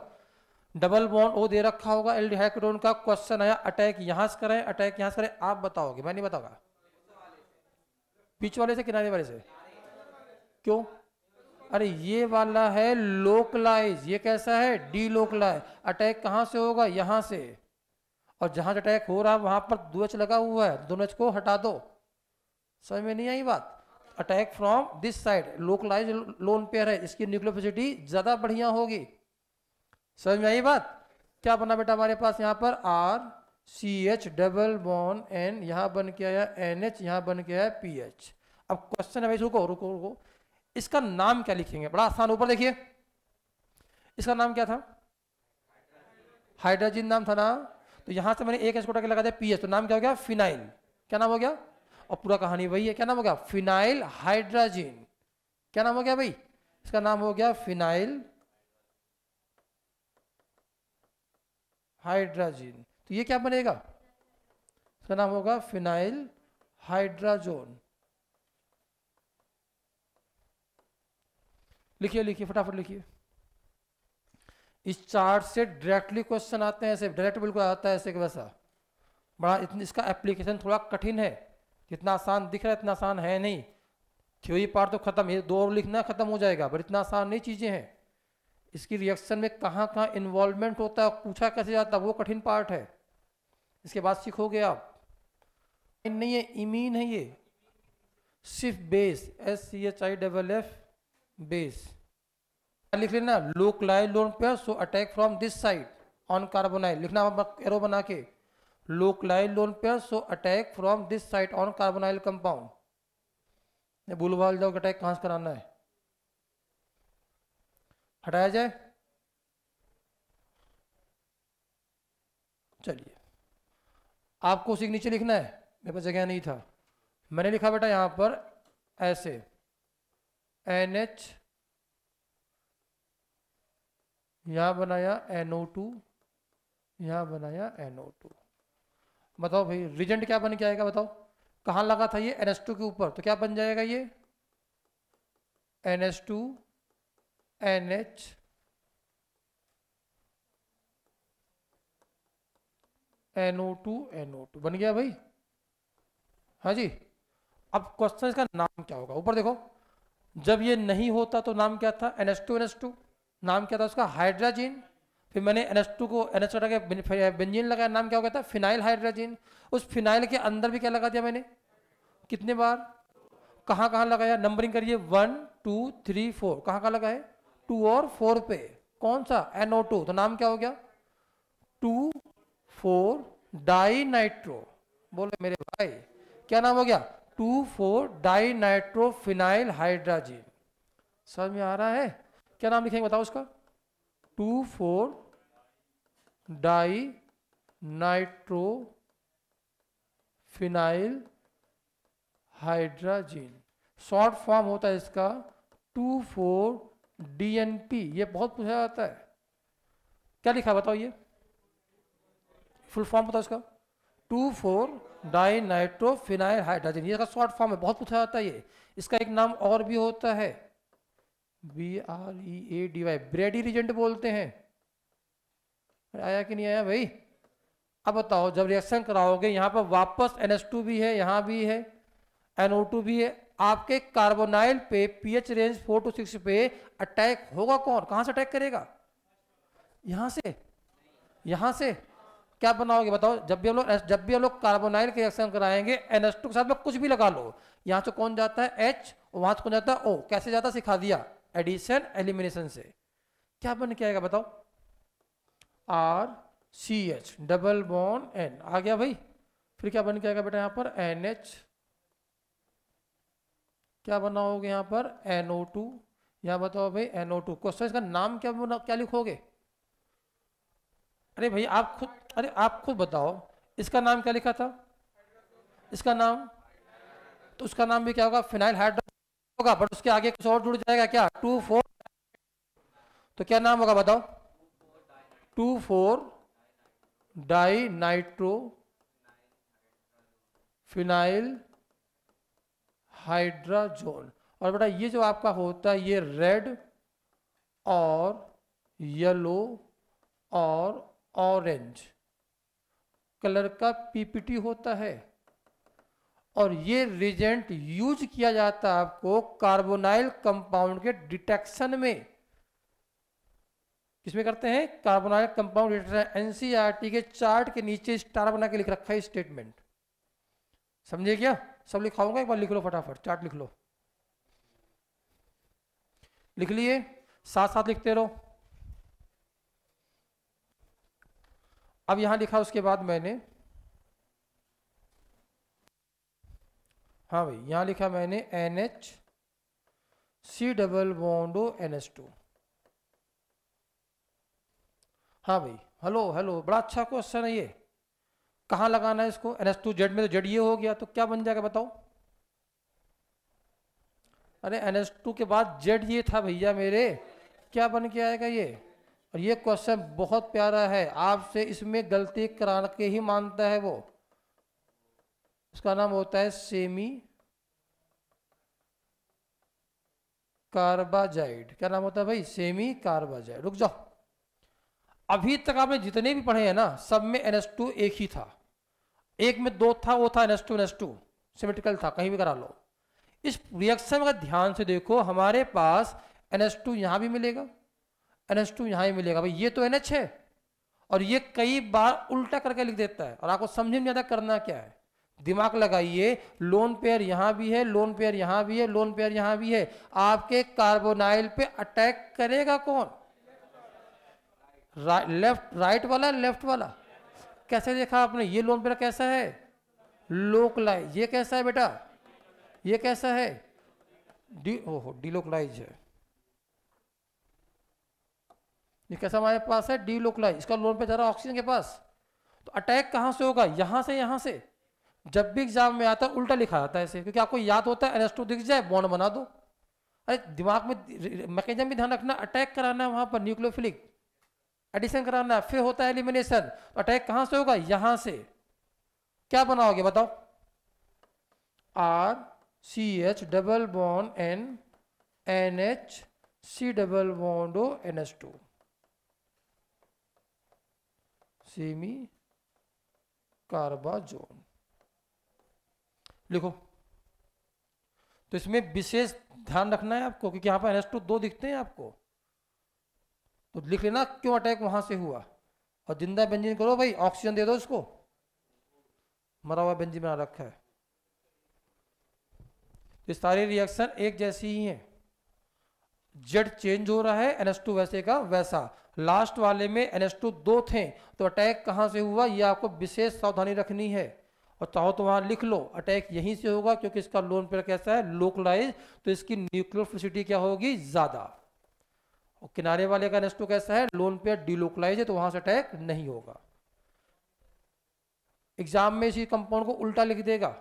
डबल बॉन्ड वो दे रखा होगा एल हाइक्रोन का क्वेश्चन आया अटैक यहाँ से करें अटैक यहाँ से करें आप बताओगे मैं नहीं बताऊंगा पीच वाले से किनारे वाले से क्यों अरे ये वाला है लोकलाइज ये कैसा है डी लोकलाइज अटैक कहाँ से होगा यहाँ से और जहां से अटैक हो रहा है वहां पर दो लगा हुआ है दोनों को हटा दो समझ में नहीं आई बात attack from this side localize lone pair है इसकी न्यूक्लियोफिसिटी ज्यादा बढ़िया होगी समझ में आई बात क्या बना बेटा हमारे पास यहाँ पर R C H double bond N यहाँ बन के आया एन एच यहाँ बन के आया पी एच अब क्वेश्चन है भाई रुको रुको रुको इसका नाम क्या लिखेंगे बड़ा आसान ऊपर देखिए इसका नाम क्या था हाइड्रोजन नाम था ना तो यहां से मैंने एक एच को लगा दिया पी एच तो नाम क्या हो गया फिनाइल क्या नाम हो गया और पूरा कहानी वही है क्या नाम हो गया फिनाइल हाइड्राजीन क्या नाम हो गया भाई इसका नाम हो गया फिनाइल हाइड्राजिन तो ये क्या बनेगा इसका नाम होगा फिनाइल हाइड्राजोन लिखिए लिखिए फटाफट लिखिए इस चार्ट से डायरेक्टली क्वेश्चन आते हैं ऐसे डायरेक्ट बिल्कुल आता है ऐसे वैसा बड़ा इतनी इसका एप्लीकेशन थोड़ा कठिन है जितना आसान दिख रहा है इतना आसान है नहीं थ्योरी पार्ट तो खत्म है दो और लिखना खत्म हो जाएगा पर इतना आसान नहीं चीज़ें हैं इसकी रिएक्शन में कहाँ कहाँ इन्वॉल्वमेंट होता है पूछा कैसे जाता वो कठिन पार्ट है इसके बाद सीखोगे आप नहीं है इमीन है ये Schiff base S C H I double F base लिख लेना लाइन लोन पे so attack from this side on carbonyl लिखना एरो बना के localized lone pair so attack from this site on carbonyl compound ये बुलवाल जाओ अटैक कहां से कराना है हटाया जाए चलिए आपको उसी नीचे लिखना है मेरे पास जगह नहीं था मैंने लिखा बेटा यहां पर ऐसे एन एच यहां बनाया एनओ टू यहां बनाया एनओ टू बताओ भाई रिजेंट क्या बन के आएगा बताओ कहाँ लगा था ये एन एस टू के ऊपर तो क्या बन जाएगा ये N S two N H NO two NO two बन गया भाई हाँ जी अब क्वेश्चन का नाम क्या होगा ऊपर देखो जब ये नहीं होता तो नाम क्या था N S two N S two नाम क्या था उसका हाइड्राजीन फिर मैंने एन को एन एस हटा के बेंजीन लगाया नाम क्या हो गया था फिनाइल हाइड्रोजन उस फिनाइल के अंदर भी क्या लगा दिया मैंने कितने बार कहाँ कहाँ लगाया नंबरिंग करिए वन टू थ्री फोर कहाँ कहाँ लगाए टू और फोर पे कौन सा एन ओ टू तो नाम क्या हो गया टू फोर डाई नाइट्रो बोले मेरे भाई क्या नाम हो गया two four dinitrophenylhydrazine समझ में आ रहा है क्या नाम लिखेंगे बताओ उसका two four dinitrophenylhydrazine short form होता है इसका two four D N P ये बहुत पूछा जाता है क्या लिखा बताओ ये फुल फॉर्म बताओ इसका two four dinitrophenylhydrazine ये इसका शॉर्ट फॉर्म है बहुत पूछा जाता है ये इसका एक नाम और भी होता है B R E A D Y Brady reagent बोलते हैं आया कि नहीं आया भाई अब बताओ जब रिएक्शन कराओगे यहां पर वापस एनएस टू भी है यहां भी है एनओ टू भी है आपके कार्बोनाइल पे pH range four to six पे अटैक होगा कौन कहां से अटैक करेगा यहां से यहां से क्या बनाओगे बताओ जब भी हम लोग जब भी हम लोग कार्बोनाइल के रिएक्शन कराएंगे एनएस टू के साथ में कुछ भी लगा लो यहां से कौन जाता है एच वहां से कौन जाता है ओ कैसे जाता सिखा दिया एडिशन एलिमिनेशन से क्या बन के आएगा बताओ R C H double bond N आ गया भाई फिर क्या बन के आएगा बेटा यहां पर एन एच क्या बनाओगे यहां पर एनओ टू यहां बताओ भाई एनओ टू क्वेश्चन इसका नाम क्या बना क्या लिखोगे अरे भाई आप खुद अरे आप खुद बताओ इसका नाम क्या लिखा था इसका नाम तो उसका नाम भी क्या होगा फिनाइल हाइड्रो होगा बट उसके आगे कुछ और जुड़ जाएगा क्या टू फोर तो क्या नाम होगा बताओ two four dinitrophenylhydrazone और बेटा ये जो आपका होता है ये रेड और येलो और ऑरेंज कलर का पीपीटी होता है और ये रिजेंट यूज किया जाता है आपको कार्बोनाइल कंपाउंड के डिटेक्शन में किसमें करते हैं carbonyl compound detection NCERT e के चार्ट के नीचे स्टार बना के लिख रखा है स्टेटमेंट समझे क्या सब लिखाऊंगा एक बार लिख लो फटाफट चार्ट लिख लो लिख लिए साथ साथ लिखते रहो अब यहां लिखा उसके बाद मैंने हाँ भाई यहाँ लिखा मैंने N H C double bond O N H two हाँ भाई हेलो हेलो बड़ा अच्छा क्वेश्चन है ये कहाँ लगाना है इसको एन एच टू जेड में तो जेड ये हो गया तो क्या बन जाएगा बताओ अरे एन एच टू के बाद जेड ये था भैया मेरे क्या बन के आएगा ये और ये क्वेश्चन बहुत प्यारा है आपसे इसमें गलती करा के ही मानता है वो उसका नाम होता है सेमी कार्बाजाइड क्या नाम होता है भाई सेमी कार्बाजाइड रुक जाओ अभी तक आपने जितने भी पढ़े हैं ना सब में एनएस टू एक ही था एक में दो था वो था NS two NS two symmetrical था कहीं भी करा लो इस रिएक्शन का ध्यान से देखो हमारे पास एनएस टू यहां भी मिलेगा एनएस टू यहाँ ही मिलेगा भाई ये तो एनएच है और ये कई बार उल्टा करके लिख देता है और आपको समझ नहीं आता करना क्या है दिमाग लगाइए लोन पेयर यहाँ भी है लोन पेयर यहाँ भी है लोन पेयर यहाँ भी है आपके कार्बोनाइल पे अटैक करेगा कौन रा, लेफ्ट राइट वाला लेफ्ट वाला कैसे देखा आपने ये लोन पेयर कैसा है लोकलाइज ये कैसा है बेटा ये कैसा है डी ओहो डीलोकलाइज है ये कैसा हमारे पास है डीलोकलाइज इसका लोन पे जा रहा ऑक्सीजन के पास तो अटैक कहाँ से होगा यहाँ से यहाँ से जब भी एग्जाम में आता है उल्टा लिखा जाता है ऐसे क्योंकि आपको याद होता है एनएसटू दिख जाए बॉन्ड बना दो अरे दिमाग में मैकेजम भी ध्यान रखना अटैक कराना है वहां पर न्यूक्लियोफिलिक एडिशन कराना है फिर होता है एलिमिनेशन तो अटैक कहां से होगा यहां से क्या बनाओगे बताओ R C H double bond N N H C double bond O N S two semicarbazone लिखो तो इसमें विशेष ध्यान रखना है आपको क्योंकि यहां पर एन टू दो दिखते हैं आपको तो लिख लेना क्यों अटैक वहां से हुआ और जिंदा बेंजीन करो भाई ऑक्सीजन दे दो इसको मरा हुआ बेंजीन बना रखा है तो सारे रिएक्शन एक जैसी ही है जेड चेंज हो रहा है एनएस वैसे का वैसा लास्ट वाले में एनएस दो थे तो अटैक कहां से हुआ यह आपको विशेष सावधानी रखनी है और चाहो तो वहाँ लिख लो अटैक यहीं से होगा क्योंकि इसका लोन पेयर कैसा है लोकलाइज तो इसकी न्यूक्लियर फ्लिसिटी क्या होगी ज़्यादा और किनारे वाले का नेस्टो तो कैसा है लोन पेयर डीलोकलाइज है तो वहाँ से अटैक नहीं होगा एग्जाम में इसी कंपाउंड को उल्टा लिख देगा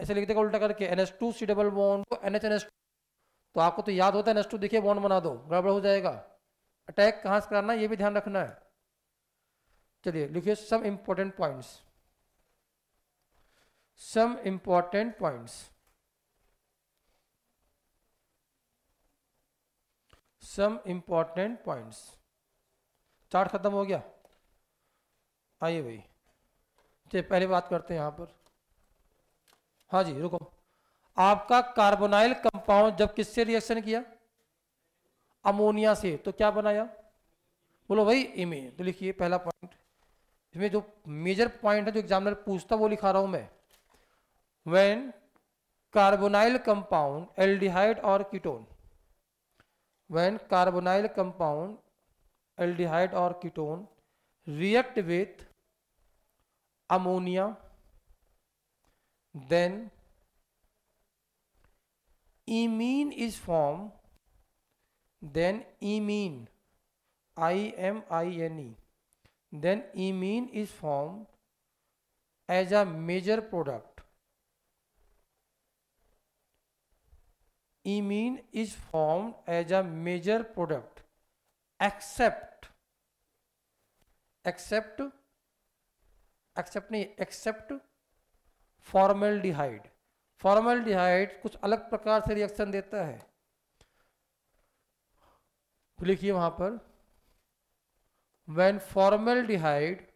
ऐसे लिख देगा उल्टा करके N S two C double bond को एन एच एन एस तो आपको तो याद होता है एन एस टू देखिए बॉन्ड बना दो गड़बड़ हो जाएगा अटैक कहाँ से कराना ये भी ध्यान रखना है चलिए लिखिए सब important points some important points. Some important points chart खत्म हो गया आइए भाई चलिए पहले बात करते हैं यहां पर हाँ जी रुको आपका कार्बोनाइल कंपाउंड जब किससे रिएक्शन किया अमोनिया से तो क्या बनाया बोलो भाई इमे तो लिखिए पहला पॉइंट इसमें जो मेजर पॉइंट है जो एग्जामिनर पूछता वो लिखा रहा हूं मैं when carbonyl compound aldehyde or ketone when carbonyl compound aldehyde or ketone react with ammonia then imine is formed then imine i m i n e then imine is formed as a major product imine is form as a major product except except except नहीं except formaldehyde formaldehyde कुछ अलग प्रकार से reaction देता है तो लिखिए वहां पर when formaldehyde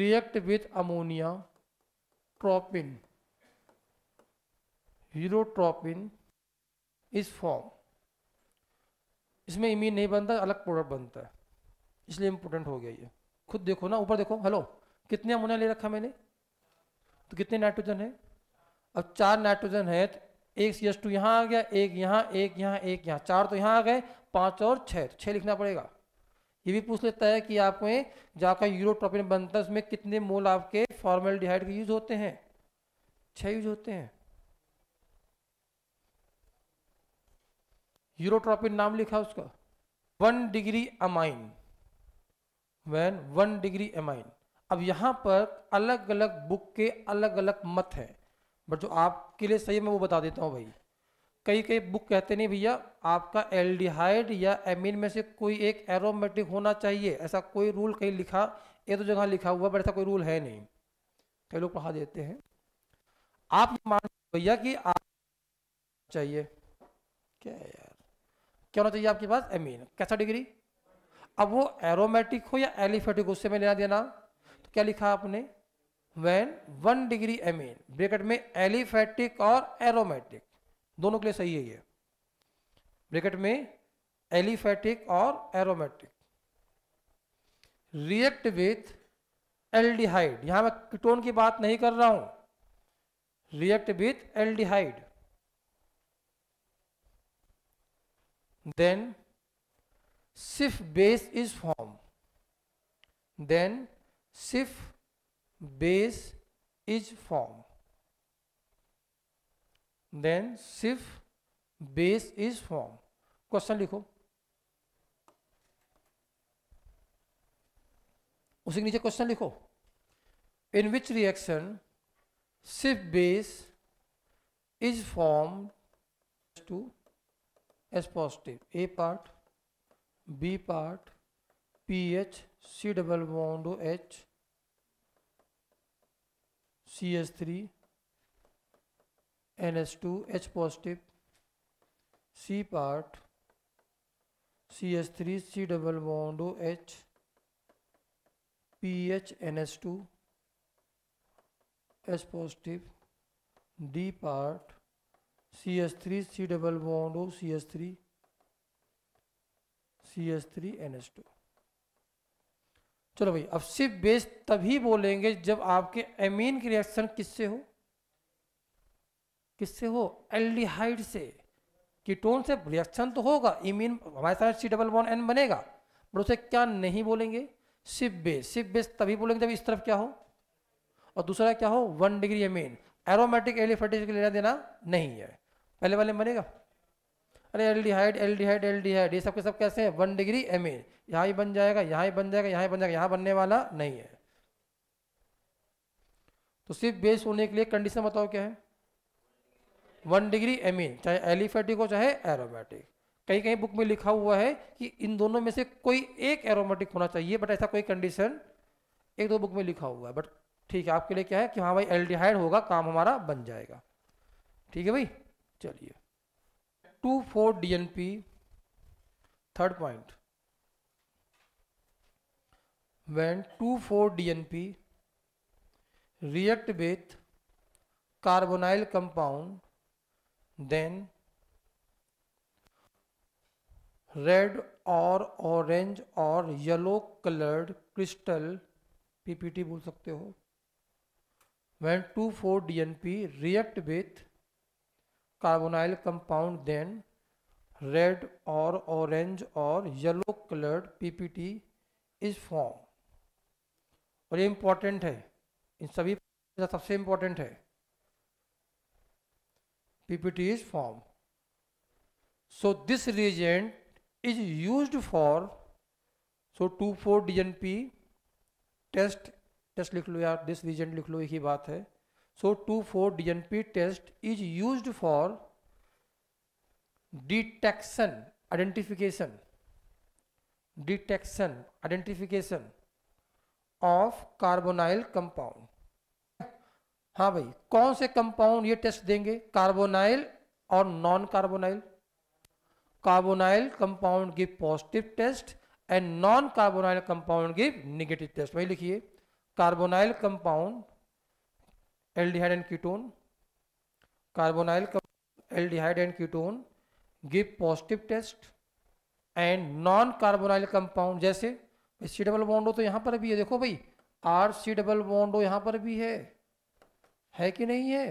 react with ammonia tropine urotropine is form इसमें इमीन नहीं बनता अलग प्रोडक्ट बनता है इसलिए इम्पोर्टेंट हो गया ये खुद देखो ना ऊपर देखो हेलो कितने अमोनिया ले रखा मैंने तो कितने नाइट्रोजन है अब चार नाइट्रोजन है तो एक सी एस टू यहाँ आ गया एक यहाँ एक यहाँ एक यहाँ चार तो यहाँ आ गए पाँच और छः तो छः लिखना पड़ेगा ये भी पूछ लेता है कि आपको में जाकर यूरोट्रोपिन बनता है उसमें कितने मोल आपके फॉर्मल के यूज होते हैं छः यूज होते हैं यूरोट्रॉपिन नाम लिखा है उसका one degree amine when one degree amine अब यहाँ पर अलग अलग बुक के अलग अलग मत हैं बट जो आपके लिए सही है मैं वो बता देता हूँ भाई कई कई बुक कहते नहीं भैया आपका एल्डिहाइड या एमिन में से कोई एक एरोमेटिक होना चाहिए ऐसा कोई रूल कहीं लिखा ये तो जगह लिखा हुआ बट ऐसा कोई रूल है नहीं कई लोग पढ़ा देते हैं आप मान भैया कि आप चाहिए क्या है क्या होना चाहिए आपके पास एमीन कैसा डिग्री अब वो एरोमेटिक हो या एलिफेटिक उससे में लेना देना तो क्या लिखा आपने when one degree amine bracket में एलिफेटिक और एरोमेटिक दोनों के लिए सही है ये ब्रेकेट में एलिफेटिक और एरोमेटिक रिएक्ट विथ एल्डिहाइड यहां मैं किटोन की बात नहीं कर रहा हूं react with aldehyde then SIF base is formed then SIF base is formed then SIF base is formed question likho usse niche question likho in which reaction SIF base is formed to S positive A part B part P H C double bond H C S three N S two H positive C part C S three C double bond H P H N S two H positive D part C S three C double bond O C S three C S three N S two चलो भाई अब सिर्फ base तभी बोलेंगे जब आपके amine की reaction किससे हो किससे हो एल्डिहाइड से कीटोन से रिएक्शन तो होगा इमीन हमारे साथ सी डबल बॉन्ड एन बनेगा बट उसे क्या नहीं बोलेंगे सिर्फ बेस सिर्फ बेस तभी बोलेंगे जब इस तरफ क्या हो और दूसरा क्या हो one degree amine aromatic aliphatic लेना देना नहीं है पहले वाले में बनेगा अरे aldehyde aldehyde aldehyde ये सब के सब कैसे हैं वन डिग्री एम ए यहाँ ही बन जाएगा यहाँ ही बन जाएगा यहाँ ही बन जाएगा यहाँ बनने वाला नहीं है तो सिर्फ बेस होने के लिए कंडीशन बताओ क्या है वन डिग्री एमीन चाहे एलिफेटिक हो चाहे एरोमेटिक कहीं कहीं बुक में लिखा हुआ है कि इन दोनों में से कोई एक एरोमेटिक होना चाहिए बट ऐसा कोई कंडीशन एक दो बुक में लिखा हुआ है बट ठीक है आपके लिए क्या है कि हाँ भाई एल्डिहाइड होगा काम हमारा बन जाएगा ठीक है भाई चलिए two four D N P third point when two four D N P react with carbonyl compound then red और ऑरेंज और येलो कलर्ड क्रिस्टल पीपीटी बोल सकते हो when two four DNP react with carbonyl compound then red और orange or yellow colored ppt is form और ये important है इन सभी सबसे इंपॉर्टेंट है PPT is form so this reagent is used for so two four D N P test test लिख लो यार दिस रिएजेंट लिख लो एक ही बात है So 2,4-DNP test is used for detection, identification, detection, identification of carbonyl compound. हाँ भाई कौन से कंपाउंड ये टेस्ट देंगे कार्बोनाइल और non carbonyl carbonyl compound give positive test and non carbonyl compound give negative test वही लिखिए carbonyl compound aldehyde and ketone carbonyl aldehyde and ketone give positive test and non carbonyl compound जैसे C double bond हो तो यहां पर भी है देखो भाई आर सी डबल बॉन्ड हो पर भी है है कि नहीं है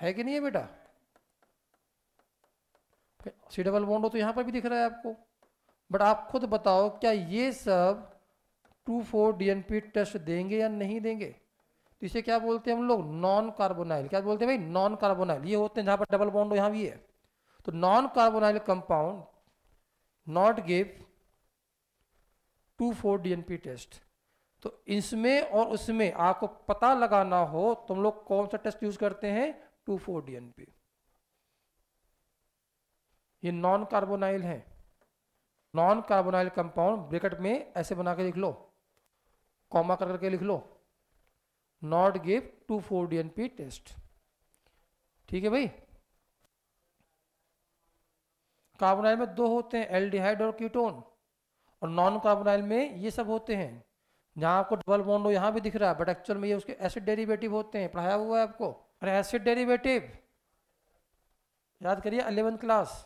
है कि नहीं है बेटा सी डबल बॉन्ड हो तो यहां पर भी दिख रहा है आपको बट आप खुद बताओ क्या ये सब टू फोर डीएनपी टेस्ट देंगे या नहीं देंगे तो इसे क्या बोलते हैं हम लोग नॉन कार्बोनाइल क्या बोलते हैं भाई नॉन कार्बोनाइल ये होते हैं जहाँ पर डबल बॉन्ड हो यहाँ भी है तो non carbonyl compound not give two four DNP test तो इसमें और उसमें आपको पता लगाना हो तुम तो लोग कौन सा टेस्ट यूज करते हैं टू फोर डीएनपी ये नॉन कार्बोनाइल है नॉन कार्बोनाइल कंपाउंड ब्रेकेट में ऐसे बना के लिख लो कॉमा कर करके लिख लो not give two four D N P test ठीक है भाई कार्बोनाइल में दो होते हैं एल्डिहाइड और कीटोन और नॉन कार्बोनाइल में ये सब होते हैं जहां आपको डबल बॉन्ड हो यहां भी दिख रहा है बट एक्चुअल में ये उसके एसिड डेरिवेटिव होते हैं पढ़ाया हुआ है आपको अरे एसिड डेरिवेटिव याद करिए अलेवेंथ क्लास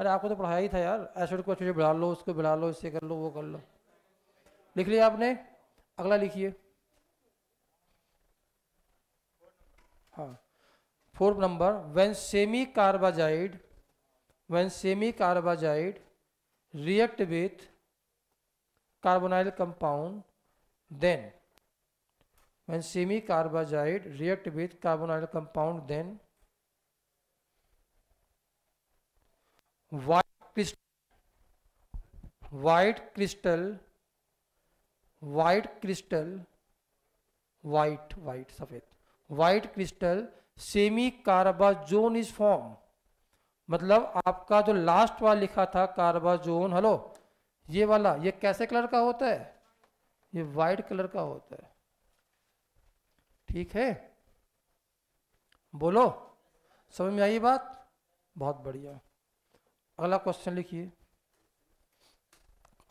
अरे आपको तो पढ़ाया ही था यार एसिड को अच्छे से बढ़ा लो उसको बढ़ा लो इससे कर लो वो कर लो लिख लिया आपने अगला लिखिए हाँ fourth number when semicarbazide when semicarbazide react with carbonyl compound then when semicarbazide react with carbonyl compound then white crystal white crystal white crystal white white सफेद white crystal semicarbazone is form मतलब आपका जो last वाला लिखा था कार्बाजोन hello ये वाला ये कैसे कलर का होता है ये वाइट कलर का होता है ठीक है बोलो समझ में आई बात बहुत बढ़िया अगला क्वेश्चन लिखिए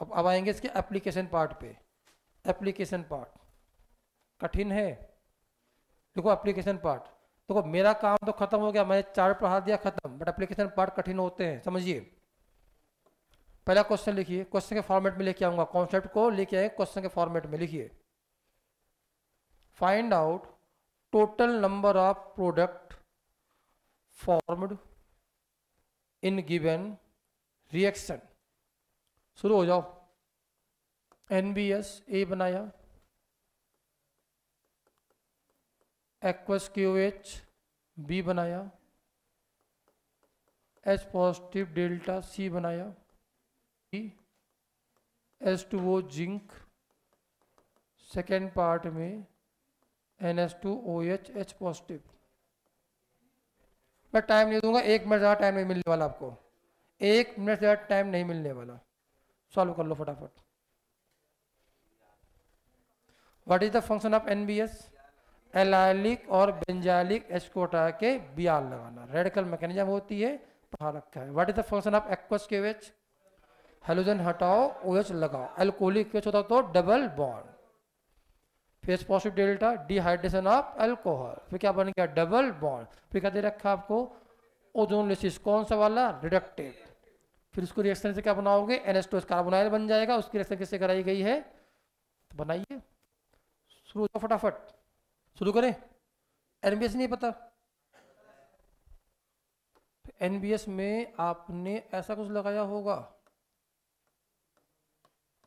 अब अब आएंगे इसके एप्लीकेशन पार्ट पे एप्लीकेशन पार्ट कठिन है देखो एप्लीकेशन पार्ट देखो मेरा काम तो खत्म हो गया मैंने चार्ट पढ़ा दिया खत्म बट एप्लीकेशन पार्ट कठिन होते हैं समझिए पहला क्वेश्चन लिखिए क्वेश्चन के फॉर्मेट में लेके आऊंगा कॉन्सेप्ट को लेके आए क्वेश्चन के फॉर्मेट में लिखिए find out total number of product formed in given reaction शुरू हो जाओ एन बी एस ए बनाया एक्वस क्यू एच बी बनाया एच पॉजिटिव डेल्टा सी बनाया S two O zinc second part में N S two O H H positive मैं time नहीं दूंगा एक मिनट ज़्यादा टाइम नहीं मिलने वाला आपको एक मिनट ज़्यादा टाइम नहीं मिलने वाला सॉल्व कर लो फटाफट what is the function of N B S allylic और बेंजालिक एच को हटा के बी आर लगाना रेडिकल मैकेनिज्म होती है पढ़ा रखा है what is the function of aqueous के वेच हेलोजन हटाओ ओएच लगाओ एल्कोहलिक होता तो double bond face positive delta dehydration of alcohol फिर क्या बन गया डबल बॉन्ड फिर क्या दे रखा आपको ओजोन ओजोनलिसिस कौन सा वाला रिडक्टिव फिर उसको रिएक्शन से क्या बनाओगे एन टू कार्बोनाइल बन जाएगा उसकी रिएक्शन किससे कराई गई है तो बनाइए शुरू हो फटाफट शुरू करें एनबीएस नहीं पता एनबीएस में आपने ऐसा कुछ लगाया होगा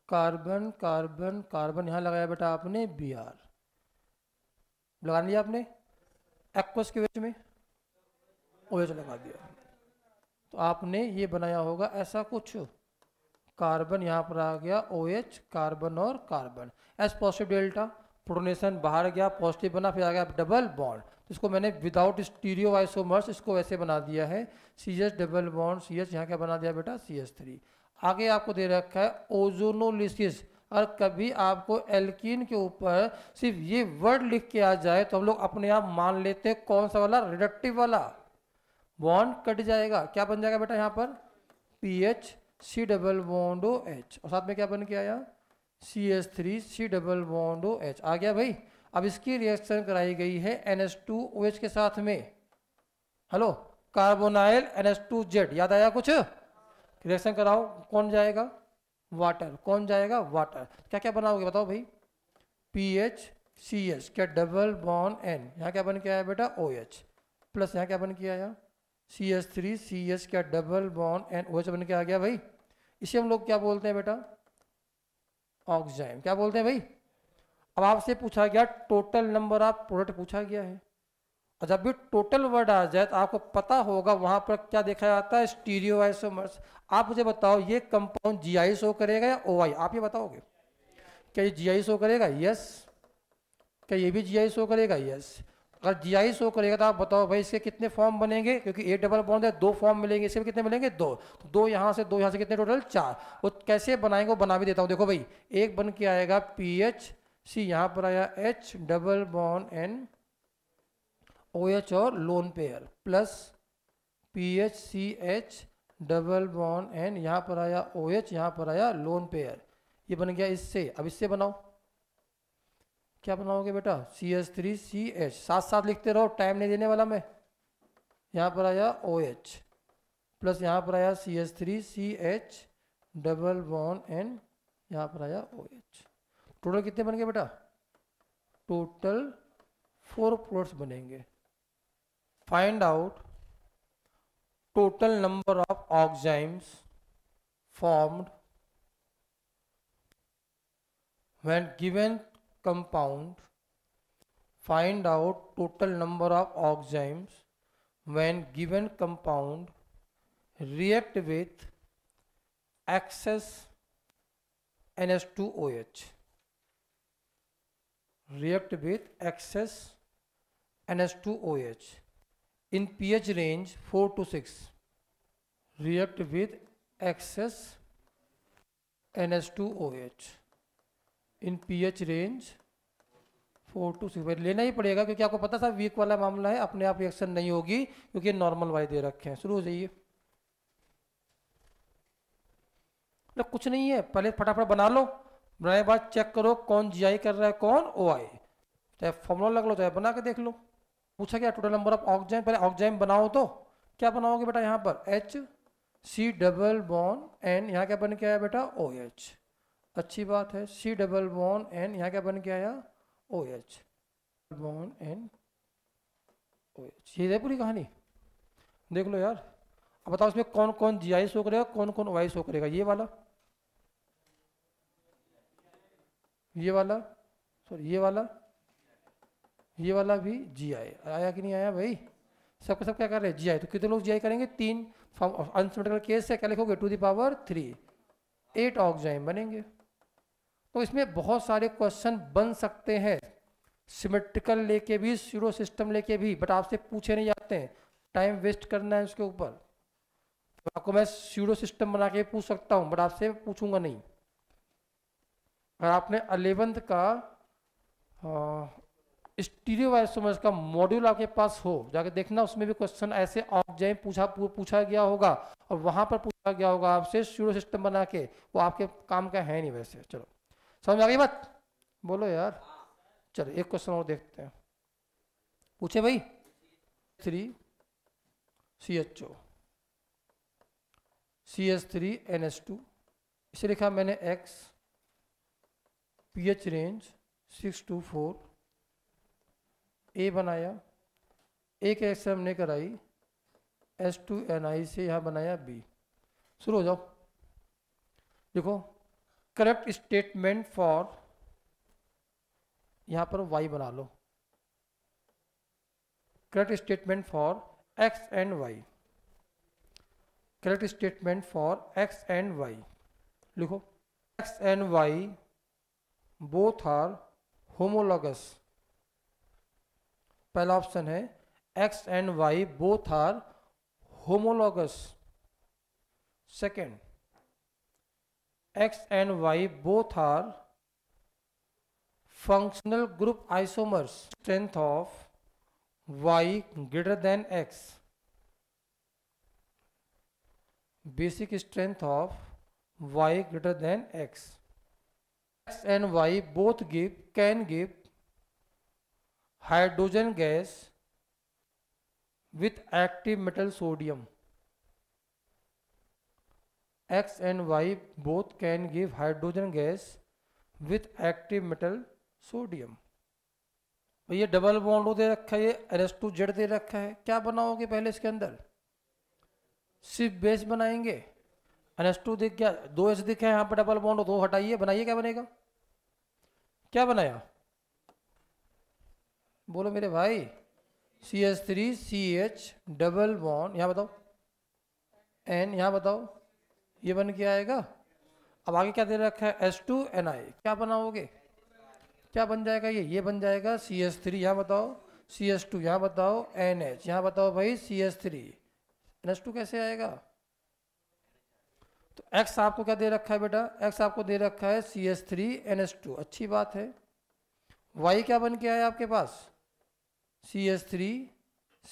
कार्बन कार्बन कार्बन यहाँ लगाया बेटा आपने बी आर लगा लिया आपने एक्वस के वेच में ओएच तो लगा दिया तो आपने ये बनाया होगा ऐसा कुछ कार्बन यहाँ पर आ गया एच कार्बन और carbon S positive delta protonation बाहर गया पॉजिटिव बना फिर आ गया डबल बॉन्ड तो इसको मैंने विदाउट स्टीरियो आइसोमर्स इसको वैसे बना दिया है C H double bond C H यहाँ क्या बना दिया बेटा सी एस थ्री आगे आपको दे रखा है ओजोनोलिसिस और कभी आपको एल्किन के ऊपर सिर्फ ये वर्ड लिख के आ जाए तो हम लोग अपने आप मान लेते हैं कौन सा वाला रिडक्टिव वाला बॉन्ड कट जाएगा क्या बन जाएगा बेटा यहाँ पर P H C double बॉन्डो H और साथ में क्या बन के आया C S three C double bond O H आ गया भाई अब इसकी रिएक्शन कराई गई है N S two O H के साथ में hello carbonyl N S two Z याद आया कुछ रिएक्शन कराओ कौन जाएगा वाटर कौन जाएगा वाटर क्या क्या बनाओगे बताओ भाई पी एच सी एच क्या डबल बॉन एन यहाँ क्या बन के आया बेटा ओ एच प्लस यहाँ क्या बन के आया C H three C H क्या double bond N O H बन के आ गया भाई इसे हम लोग क्या बोलते हैं बेटा ऑक्साइम क्या बोलते हैं भाई अब आपसे पूछा गया टोटल नंबर ऑफ प्रोडक्ट पूछा गया है और जब भी टोटल वर्ड आ जाए तो आपको पता होगा वहां पर क्या देखा जाता है स्टीरियो आइसोमर्स आप मुझे बताओ ये कंपाउंड जी आई शो करेगा या ओ आई आप ये बताओगे क्या ये जी आई शो करेगा यस क्या ये भी जी आई शो करेगा यस अगर जी आई शो करेगा तो आप बताओ भाई इसके कितने फॉर्म बनेंगे क्योंकि ए डबल बॉन्ड है दो फॉर्म मिलेंगे इसके कितने मिलेंगे दो तो दो यहाँ से दो यहाँ से कितने टोटल चार वो कैसे बनाएंगे वो बना भी देता हूँ देखो भाई एक बन के आएगा पी एच सी यहाँ पर आया H double bond and O H और lone pair plus P H C H double bond N यहाँ पर आया ओ एच यहाँ पर आया लोन पेयर ये बन गया इससे अब इससे बनाओ क्या बनाओगे बेटा C H three C H साथ साथ लिखते रहो टाइम नहीं देने वाला मैं यहाँ पर आया ओ एच प्लस यहाँ पर आया C H three C H double bond N यहाँ पर आया ओ एच टोटल कितने बन गए बेटा टोटल फोर प्रोडक्ट्स बनेंगे Find out total number of oximes formed when given compound. Find out total number of oximes when given compound react with excess NH2OH. React with excess NH2OH. in pH range 4 to 6 react with excess NH2OH in pH range 4 to 6 भाई लेना ही पड़ेगा क्योंकि आपको पता था week वाला मामला है अपने आप रिएक्शन नहीं होगी क्योंकि नॉर्मल वाई दे रखे हैं शुरू हो जाइए मतलब कुछ नहीं है पहले फटाफट बना लो बनाने के बाद चेक करो कौन जीआई कर रहा है कौन ओआई चाहे फॉर्मूला लग लो चाहे बना के देख लो पूछा गया टोटल नंबर ऑफ ऑक्जाइम पहले ऑक्जाइम बनाओ तो क्या बनाओगे बेटा यहाँ पर H C double bond N यहाँ क्या बन के आया बेटा ओ एच अच्छी बात है सी डबल बॉन एन यहाँ क्या बन के आया O H bond N O H ये है पूरी कहानी देख लो यार अब बताओ इसमें कौन कौन जी आई शो करेगा कौन कौन वाई शो करेगा ये वाला ये वाला सॉरी ये वाला ये वाला भी जी आई आया कि नहीं आया भाई सबके सब क्या कर रहे हैं जी आई तो कितने लोग जी आई करेंगे तीन अनसिमेट्रिकल केस है क्या लिखोगे टू दावर थ्री एट ऑक्जाइम बनेंगे तो इसमें बहुत सारे क्वेश्चन बन सकते हैं सिमेट्रिकल लेके भी सीरो सिस्टम लेके भी बट आपसे पूछे नहीं जाते हैं टाइम वेस्ट करना है उसके ऊपर तो आपको मैं सीरो सिस्टम बना के पूछ सकता हूँ बट आपसे पूछूंगा नहीं अगर आपने अलेवंथ का आ, हाँ, स्टीरियो स्टीरियोआइसोमर्स का मॉड्यूल आपके पास हो जाके देखना उसमें भी क्वेश्चन ऐसे जाए पूछा पूछा गया होगा और वहां पर पूछा गया होगा आपसे स्यूडो सिस्टम बना के वो आपके काम का है नहीं वैसे चलो समझ आ गई बात बोलो यार चलो एक क्वेश्चन और देखते हैं पूछे भाई three C H O C S three N S two इसे लिखा मैंने X P H range six to four A बनाया ए के एक्स हमने कराई एस टू एन आई से यहाँ बनाया बी शुरू हो जाओ देखो करेक्ट स्टेटमेंट फॉर यहाँ पर वाई बना लो correct statement for X and Y correct statement for X and Y लिखो X and Y both are homologous पहला ऑप्शन है X and Y both are homologous second X and Y both are functional group isomers strength of Y greater than X basic strength of Y greater than X X and Y both give can give hydrogen gas with active metal sodium X and Y both can give hydrogen gas with active metal sodium ये double बॉन्डो दे रखा है ये S two Z दे रखा है क्या बनाओगे पहले इसके अंदर सिर्फ बेस बनाएंगे एन टू दिख गया दो एच दिखे यहाँ पर डबल बॉन्ड दो हटाइए बनाइए क्या बनेगा क्या बनाया बोलो मेरे भाई C H three C H double bond यहाँ बताओ एन यहाँ बताओ ये बन के आएगा अब आगे क्या दे रखा है एस टू एन आई क्या बनाओगे क्या बन जाएगा ये ये बन जाएगा सी एस थ्री यहाँ बताओ सी एस टू यहाँ बताओ एन एच यहाँ बताओ भाई C S three N S two कैसे आएगा तो एक्स आपको क्या दे रखा है बेटा एक्स आपको दे रखा है C S three N S two अच्छी बात है वाई क्या बन के आया आपके पास C S three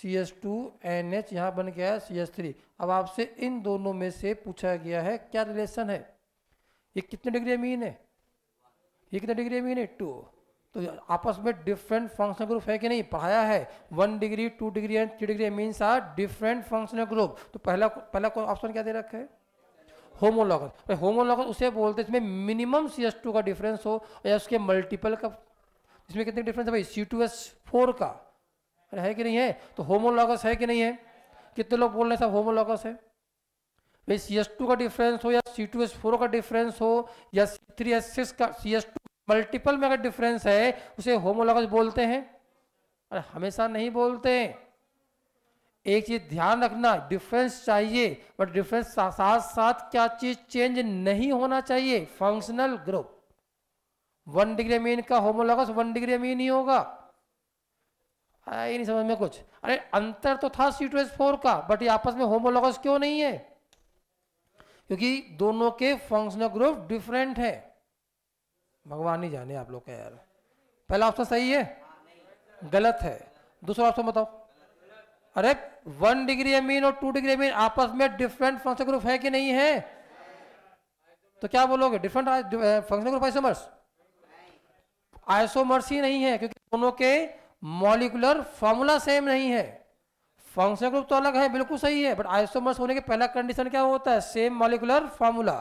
C S two N H यहाँ बन गया है सी एस थ्री अब आपसे इन दोनों में से पूछा गया है क्या रिलेशन है ये कितने डिग्री अमीन है ये कितने डिग्री अमीन है टू तो आपस में डिफरेंट फंक्शनल ग्रुप है कि नहीं पढ़ाया है one degree two degree and three degree means are different functional group तो पहला पहला ऑप्शन क्या दे रखा है होमोलॉगस तो होमोलॉगस उसे बोलते हैं इसमें मिनिमम सी एस टू का डिफरेंस हो या उसके मल्टीपल का इसमें कितने डिफरेंस है भाई सी टू एस फोर का अरे है कि नहीं है तो होमोलॉगस है कि नहीं है कितने लोग बोल रहे हैं होमोलॉगस है भाई सी एस टू का डिफरेंस हो या सी टू एस फोर का डिफरेंस हो या सी थ्री एस सिक्स का सी एस टू मल्टीपल में अगर डिफरेंस है उसे होमोलॉगस बोलते हैं अरे हमेशा नहीं बोलते हैं एक चीज ध्यान रखना डिफरेंस चाहिए बट डिफरेंस साथ साथ क्या चीज चेंज नहीं होना चाहिए functional group one degree mean का होमोलॉगस वन डिग्री मीन ही होगा आया ही नहीं समझ में कुछ अरे अंतर तो था सी टू एस फोर का बट ये आपस में होमोलॉगस क्यों नहीं है क्योंकि दोनों के फंक्शनल ग्रुप डिफरेंट है भगवान ही जाने आप लोग का यार पहला ऑप्शन सही है गलत है दूसरा ऑप्शन बताओ अरे वन डिग्री अमीन और टू डिग्री अमीन आपस में डिफरेंट फंक्शन ग्रुप है कि नहीं है तो क्या बोलोगे different function group isomers isomers ही नहीं है क्योंकि दोनों के मॉलिकुलर फॉर्मूला सेम नहीं है फंक्शन ग्रुप तो अलग है बिल्कुल सही है बट आइसोमर्स होने के पहला कंडीशन क्या होता है सेम मॉलिकुलर फॉर्मूला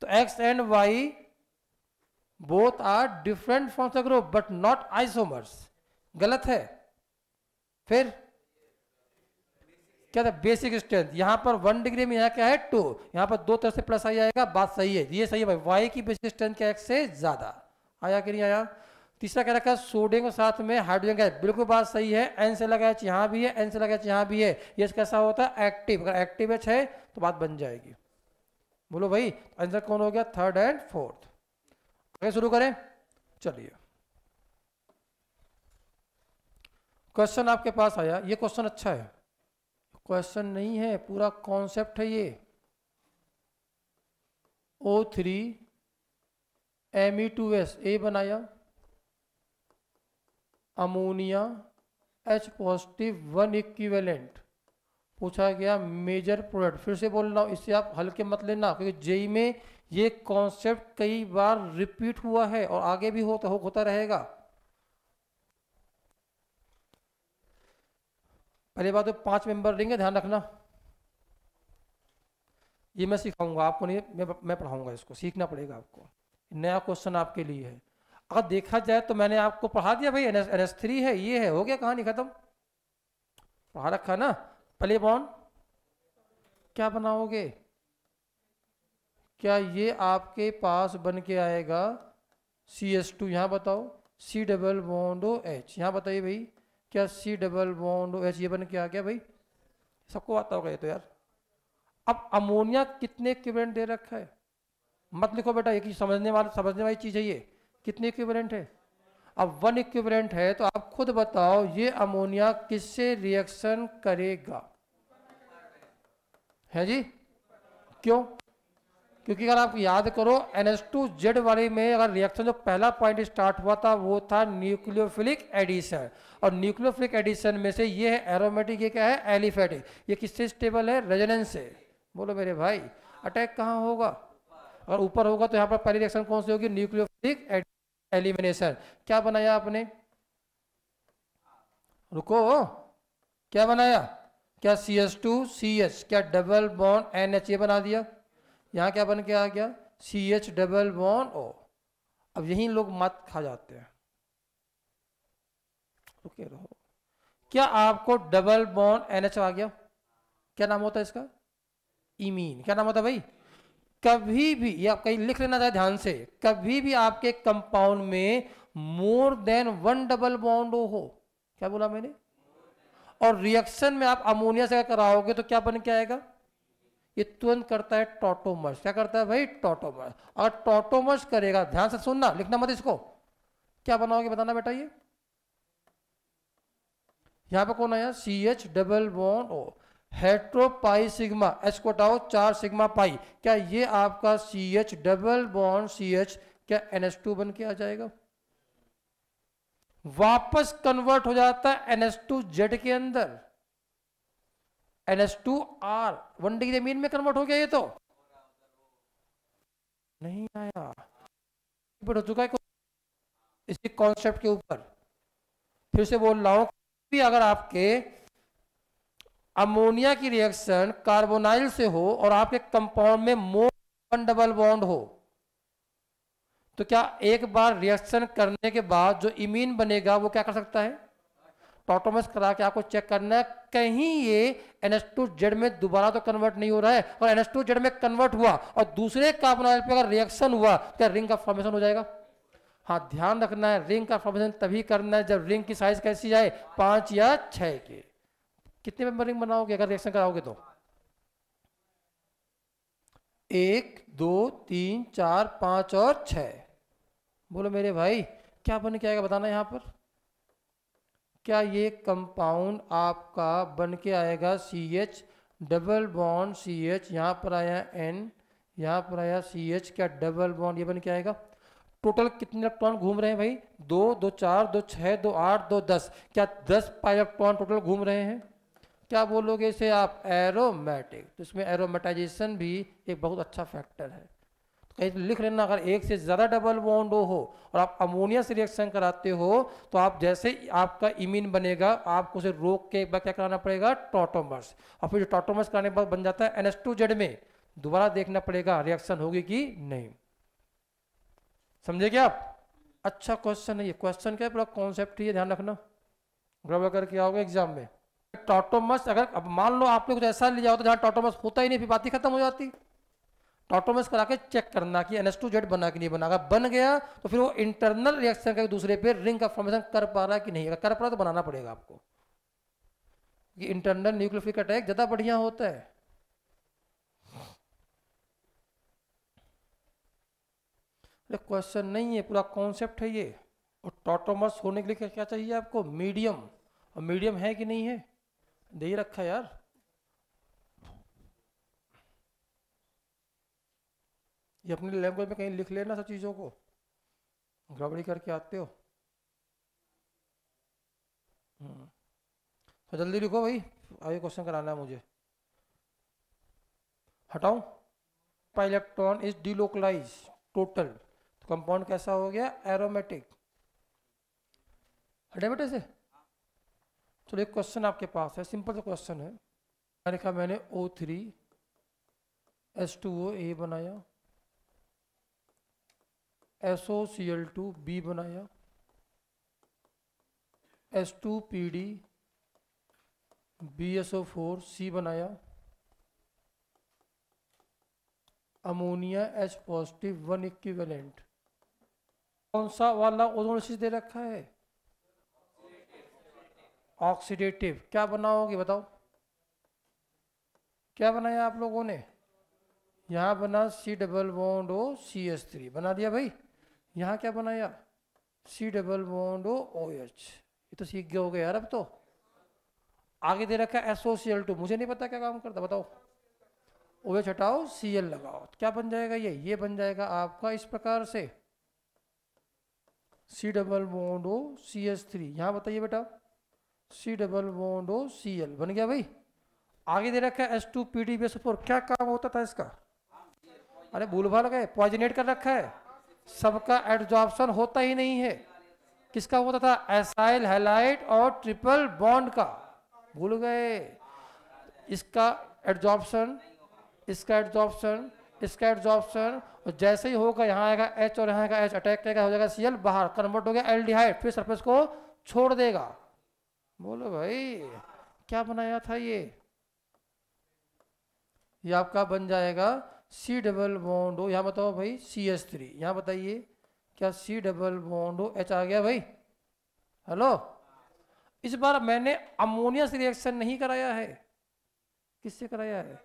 तो X and Y both are different function group but not isomers गलत है फिर क्या था बेसिक स्ट्रेंथ यहां पर वन डिग्री में यहां क्या है टू यहां पर दो तरह से प्लस आ जाएगा बात सही है ये सही है भाई वाई की बेसिक स्ट्रेंथ क्या एक्स से ज्यादा आया कि नहीं आया तीसरा कह रखा है सोडियम के साथ में हाइड्रोजन गैस बिल्कुल बात सही है एन से लगा एच यहाँ भी है एन से लगा एच यहाँ भी है ये कैसा होता है एक्टिव अगर एक्टिव एच है तो बात बन जाएगी बोलो भाई आंसर तो कौन हो गया थर्ड एंड फोर्थ आगे शुरू करें चलिए क्वेश्चन आपके पास आया ये क्वेश्चन अच्छा है क्वेश्चन नहीं है पूरा कॉन्सेप्ट है ये O three M E two S A बनाया ammonia H positive one equivalent पूछा गया मेजर प्रोडक्ट फिर से बोल रहा हूँ इससे आप हल्के मत लेना क्योंकि जेई में ये कॉन्सेप्ट कई बार रिपीट हुआ है और आगे भी होता हो, होता रहेगा पहली बात तो पांच मेंबर लेंगे ध्यान रखना ये मैं सिखाऊंगा आपको नहीं मैं मैं पढ़ाऊंगा इसको सीखना पड़ेगा आपको नया क्वेश्चन आपके लिए है अगर देखा जाए तो मैंने आपको पढ़ा दिया भाई एन एस थ्री है ये है हो गया कहानी खत्म पढ़ा रखा ना पले बॉन क्या बनाओगे क्या ये आपके पास बन के आएगा सी एस टू यहाँ बताओ सी डबल बॉन्डो एच यहाँ बताइए भाई क्या सी डबल बॉन्डो एच ये बन के आ गया भाई सबको आता होगा ये तो यार अब अमोनिया कितने क्यूबेंट दे रखा है मत लिखो बेटा ये समझने वाले समझने वाली चीज़ है ये कितने इक्विवेलेंट है अब वन इक्विवेलेंट है तो आप खुद बताओ ये अमोनिया किससे रिएक्शन करेगा है जी क्यों क्योंकि अगर आप याद करो टू जेड वाले में अगर रिएक्शन जो पहला पॉइंट स्टार्ट हुआ था वो था न्यूक्लियोफिलिक एडिशन और न्यूक्लियोफिलिक एडिशन में से ये है एरोमेटिक ये क्या है एलिफेटिक ये किससे स्टेबल है रेजोनेंस से बोलो मेरे भाई अटैक कहाँ होगा अगर ऊपर होगा तो यहाँ पर पहली रिएक्शन कौन सी होगी न्यूक्लियोफिलिक एडिशन एलिमिनेशन क्या बनाया आपने रुको क्या बनाया क्या C S two C H क्या डबल बॉन्ड एन एच ये बना दिया यहाँ क्या बन के आ गया C H double bond O अब यही लोग मत खा जाते हैं रुके रहो क्या आपको डबल बॉन्ड एन एच आ गया क्या नाम होता है इसका इमीन e क्या नाम होता है भाई कभी भी या कहीं लिख लेना चाहे ध्यान से कभी भी आपके कंपाउंड में more than one double bond हो क्या बोला मैंने और रिएक्शन में आप अमोनिया से कराओगे तो क्या बन के आएगा ये तुरंत करता है टोटोमर्स क्या करता है भाई टोटोमर्स अगर टोटोमर्स करेगा ध्यान से सुनना लिखना मत इसको क्या बनाओगे बताना बेटा ये यहां पे कौन आया C H double bond O hetero pi sigma H को हटाओ चार सिग्मा पाई क्या ये आपका C H double bond C H क्या एन एस टू बन के आ जाएगा वापस कन्वर्ट हो जाता है एन एस टू जेड के अंदर N S two R one degree mean में कन्वर्ट हो गया ये तो नहीं आया हो चुका है इसी कॉन्सेप्ट के ऊपर फिर से बोल रहा हूं भी अगर आपके अमोनिया की रिएक्शन कार्बोनाइल से हो और आपके कंपाउंड में मोर वन डबल बॉन्ड हो तो क्या एक बार रिएक्शन करने के बाद जो इमीन बनेगा वो क्या कर सकता है टोटोमस करा के आपको चेक करना है कहीं ये जेड में दोबारा तो कन्वर्ट नहीं हो रहा है और जेड में कन्वर्ट हुआ और दूसरे कार्बोनाइल पे अगर रिएक्शन हुआ तो क्या रिंग का फॉर्मेशन हो जाएगा हाँ ध्यान रखना है रिंग का फॉर्मेशन तभी करना है जब रिंग की साइज कैसी जाए पांच या छह की कितने रिंग बनाओगे अगर रिएक्शन कराओगे तो एक दो तीन चार पांच और छ बोलो मेरे भाई क्या बन के आएगा बताना यहाँ पर क्या ये कंपाउंड आपका बन के आएगा C H double bond C H यहाँ पर आया एन यहां पर आया सी एच क्या डबल बॉन्ड ये बन के आएगा टोटल कितने इलेक्ट्रॉन घूम रहे हैं भाई दो दो चार दो छह दो आठ दो दस क्या दस पाई इलेक्ट्रॉन टोटल घूम रहे हैं क्या बोलोगे इसे आप एरोमेटिक तो इसमें एरोमेटाइजेशन भी एक बहुत अच्छा फैक्टर है तो कहीं तो लिख लेना अगर एक से ज़्यादा डबल बॉन्ड हो और आप अमोनिया से रिएक्शन कराते हो तो आप जैसे आपका इमीन बनेगा आपको उसे रोक के एक बार क्या कराना पड़ेगा टोटोमर्स और फिर जो टोटोमर्स कराने के बाद बन जाता है एन में दोबारा देखना पड़ेगा रिएक्शन होगी कि नहीं समझे क्या आप अच्छा क्वेश्चन है ये क्वेश्चन क्या है पूरा कॉन्सेप्ट ध्यान रखना गड़बड़ करके आओगे एग्जाम में टॉटोमस अगर अब मान लो आपने कुछ ऐसा लिया हो तो जहाँ टॉटोमस होता ही नहीं फिर बात ही खत्म हो जाती टॉटोमस करा के चेक करना कि एन एस टू जेड बना कि नहीं बना अगर बन गया तो फिर वो इंटरनल रिएक्शन करके दूसरे पे रिंग का फॉर्मेशन कर पा रहा है कि नहीं अगर कर पा रहा तो बनाना पड़ेगा आपको ये इंटरनल न्यूक्लियोफिलिक अटैक ज़्यादा बढ़िया होता है अरे क्वेश्चन नहीं है पूरा कॉन्सेप्ट है ये और टॉटोमस होने के लिए क्या चाहिए आपको मीडियम और मीडियम है कि नहीं है दे ही रखा यार ये अपनी लैंग्वेज में कहीं लिख लेना सब चीज़ों को गड़बड़ी करके आते हो हम्म। तो जल्दी लिखो भाई आगे क्वेश्चन कराना है मुझे हटाऊं electron is delocalise total compound कैसा हो गया एरोमेटिक हटे बेटे से चलो तो एक क्वेश्चन आपके पास है सिंपल सा क्वेश्चन है मैंने कहा मैंने O three S two O A बनाया S O C L two B बनाया S two P D B S O four C बनाया ammonia H positive one equivalent कौन सा वाला ओजोन दे रखा है ऑक्सीडेटिव क्या बनाओगे बताओ क्या बनाया आप लोगों ने यहाँ बना C double bond O C H three बना दिया भाई यहाँ क्या बनाया C double bond O O H ये तो सीख गए हो गए यार अब तो आगे दे रखा है एसोसियल टू मुझे नहीं पता क्या काम करता बताओ ओ एच हटाओ सी एल लगाओ क्या बन जाएगा ये ये बन जाएगा आपका इस प्रकार से C double bond O C H three यहाँ बताइए बेटा C double bond O C L बन गया भाई आगे दे रखा है S two P D S four क्या काम होता था इसका अरे भूल भाल गए पॉइजनेट कर रखा है सबका एडजॉर्प्शन होता ही नहीं है किसका होता था एसाइल हेलाइट और ट्रिपल बॉन्ड का भूल गए इसका एडजॉर्प्शन इसका एडजॉर्प्शन इसका एडजॉर्प्शन और जैसे ही होगा यहाँ आएगा एच और यहाँ आएगा एच अटैक करेगा हो जाएगा सीएल बाहर कन्वर्ट हो गया एल्डिहाइड फिर सरफेस को छोड़ देगा बोलो भाई क्या बनाया था ये ये आपका बन जाएगा सी डबल बॉन्ड यहाँ बताओ भाई सी एस थ्री यहाँ बताइए क्या सी डबल बॉन्ड एच आ गया भाई हेलो इस बार मैंने अमोनिया से रिएक्शन नहीं कराया है किससे कराया है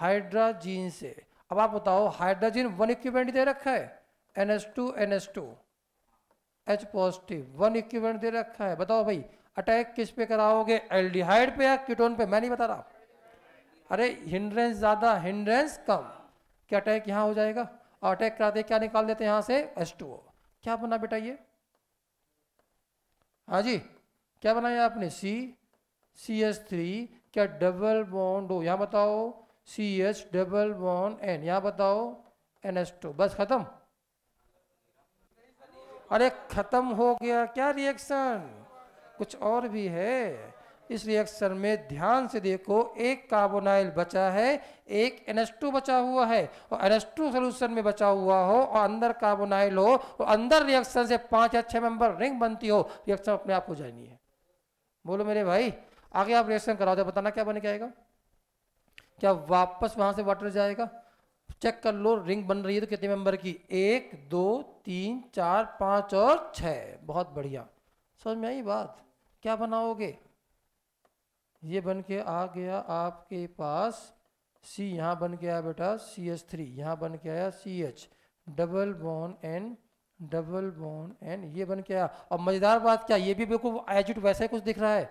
हाइड्राजीन से अब आप बताओ हाइड्राजीन वन इक्विपमेंट दे रखा है N S two N S two H positive one equipment दे रखा है बताओ भाई अटैक किस पे कराओगे एल्डिहाइड पे या कीटोन पे मैं नहीं बता रहा अरे हिंड्रेंस ज़्यादा हिंड्रेंस कम क्या अटैक यहाँ हो जाएगा और अटैक कराते क्या निकाल देते यहाँ से एस क्या बना बेटा ये हाँ जी क्या बनाया आपने सी सी एस थ्री क्या डबल बॉन्ड हो यहाँ बताओ C S double bond N यहाँ बताओ एन एस टू बस खत्म अरे खत्म हो गया क्या रिएक्शन कुछ और भी है इस रिएक्शन में ध्यान से देखो एक कार्बोनाइल बचा है एक NH2 बचा हुआ है और NH2 सॉल्यूशन में बचा हुआ हो और अंदर कार्बोनाइल हो और अंदर रिएक्शन से पांच या छह मेंबर रिंग बनती हो रिएक्शन अपने आप हो जानी है बोलो मेरे भाई आगे आप रिएक्शन करा दो बताना क्या बन के आएगा क्या वापस वहां से वाटर जाएगा चेक कर लो रिंग बन रही है तो कितने मेंबर की एक दो तीन चार पांच और छह बहुत बढ़िया समझ में आई बात क्या बनाओगे ये बन के आ गया आपके पास C यहाँ बन के आया बेटा सी एच थ्री यहाँ बन के आया C H double bond N double bond N ये बन के आया और मज़ेदार बात क्या ये भी बिल्कुल एजुट वैसा ही कुछ दिख रहा है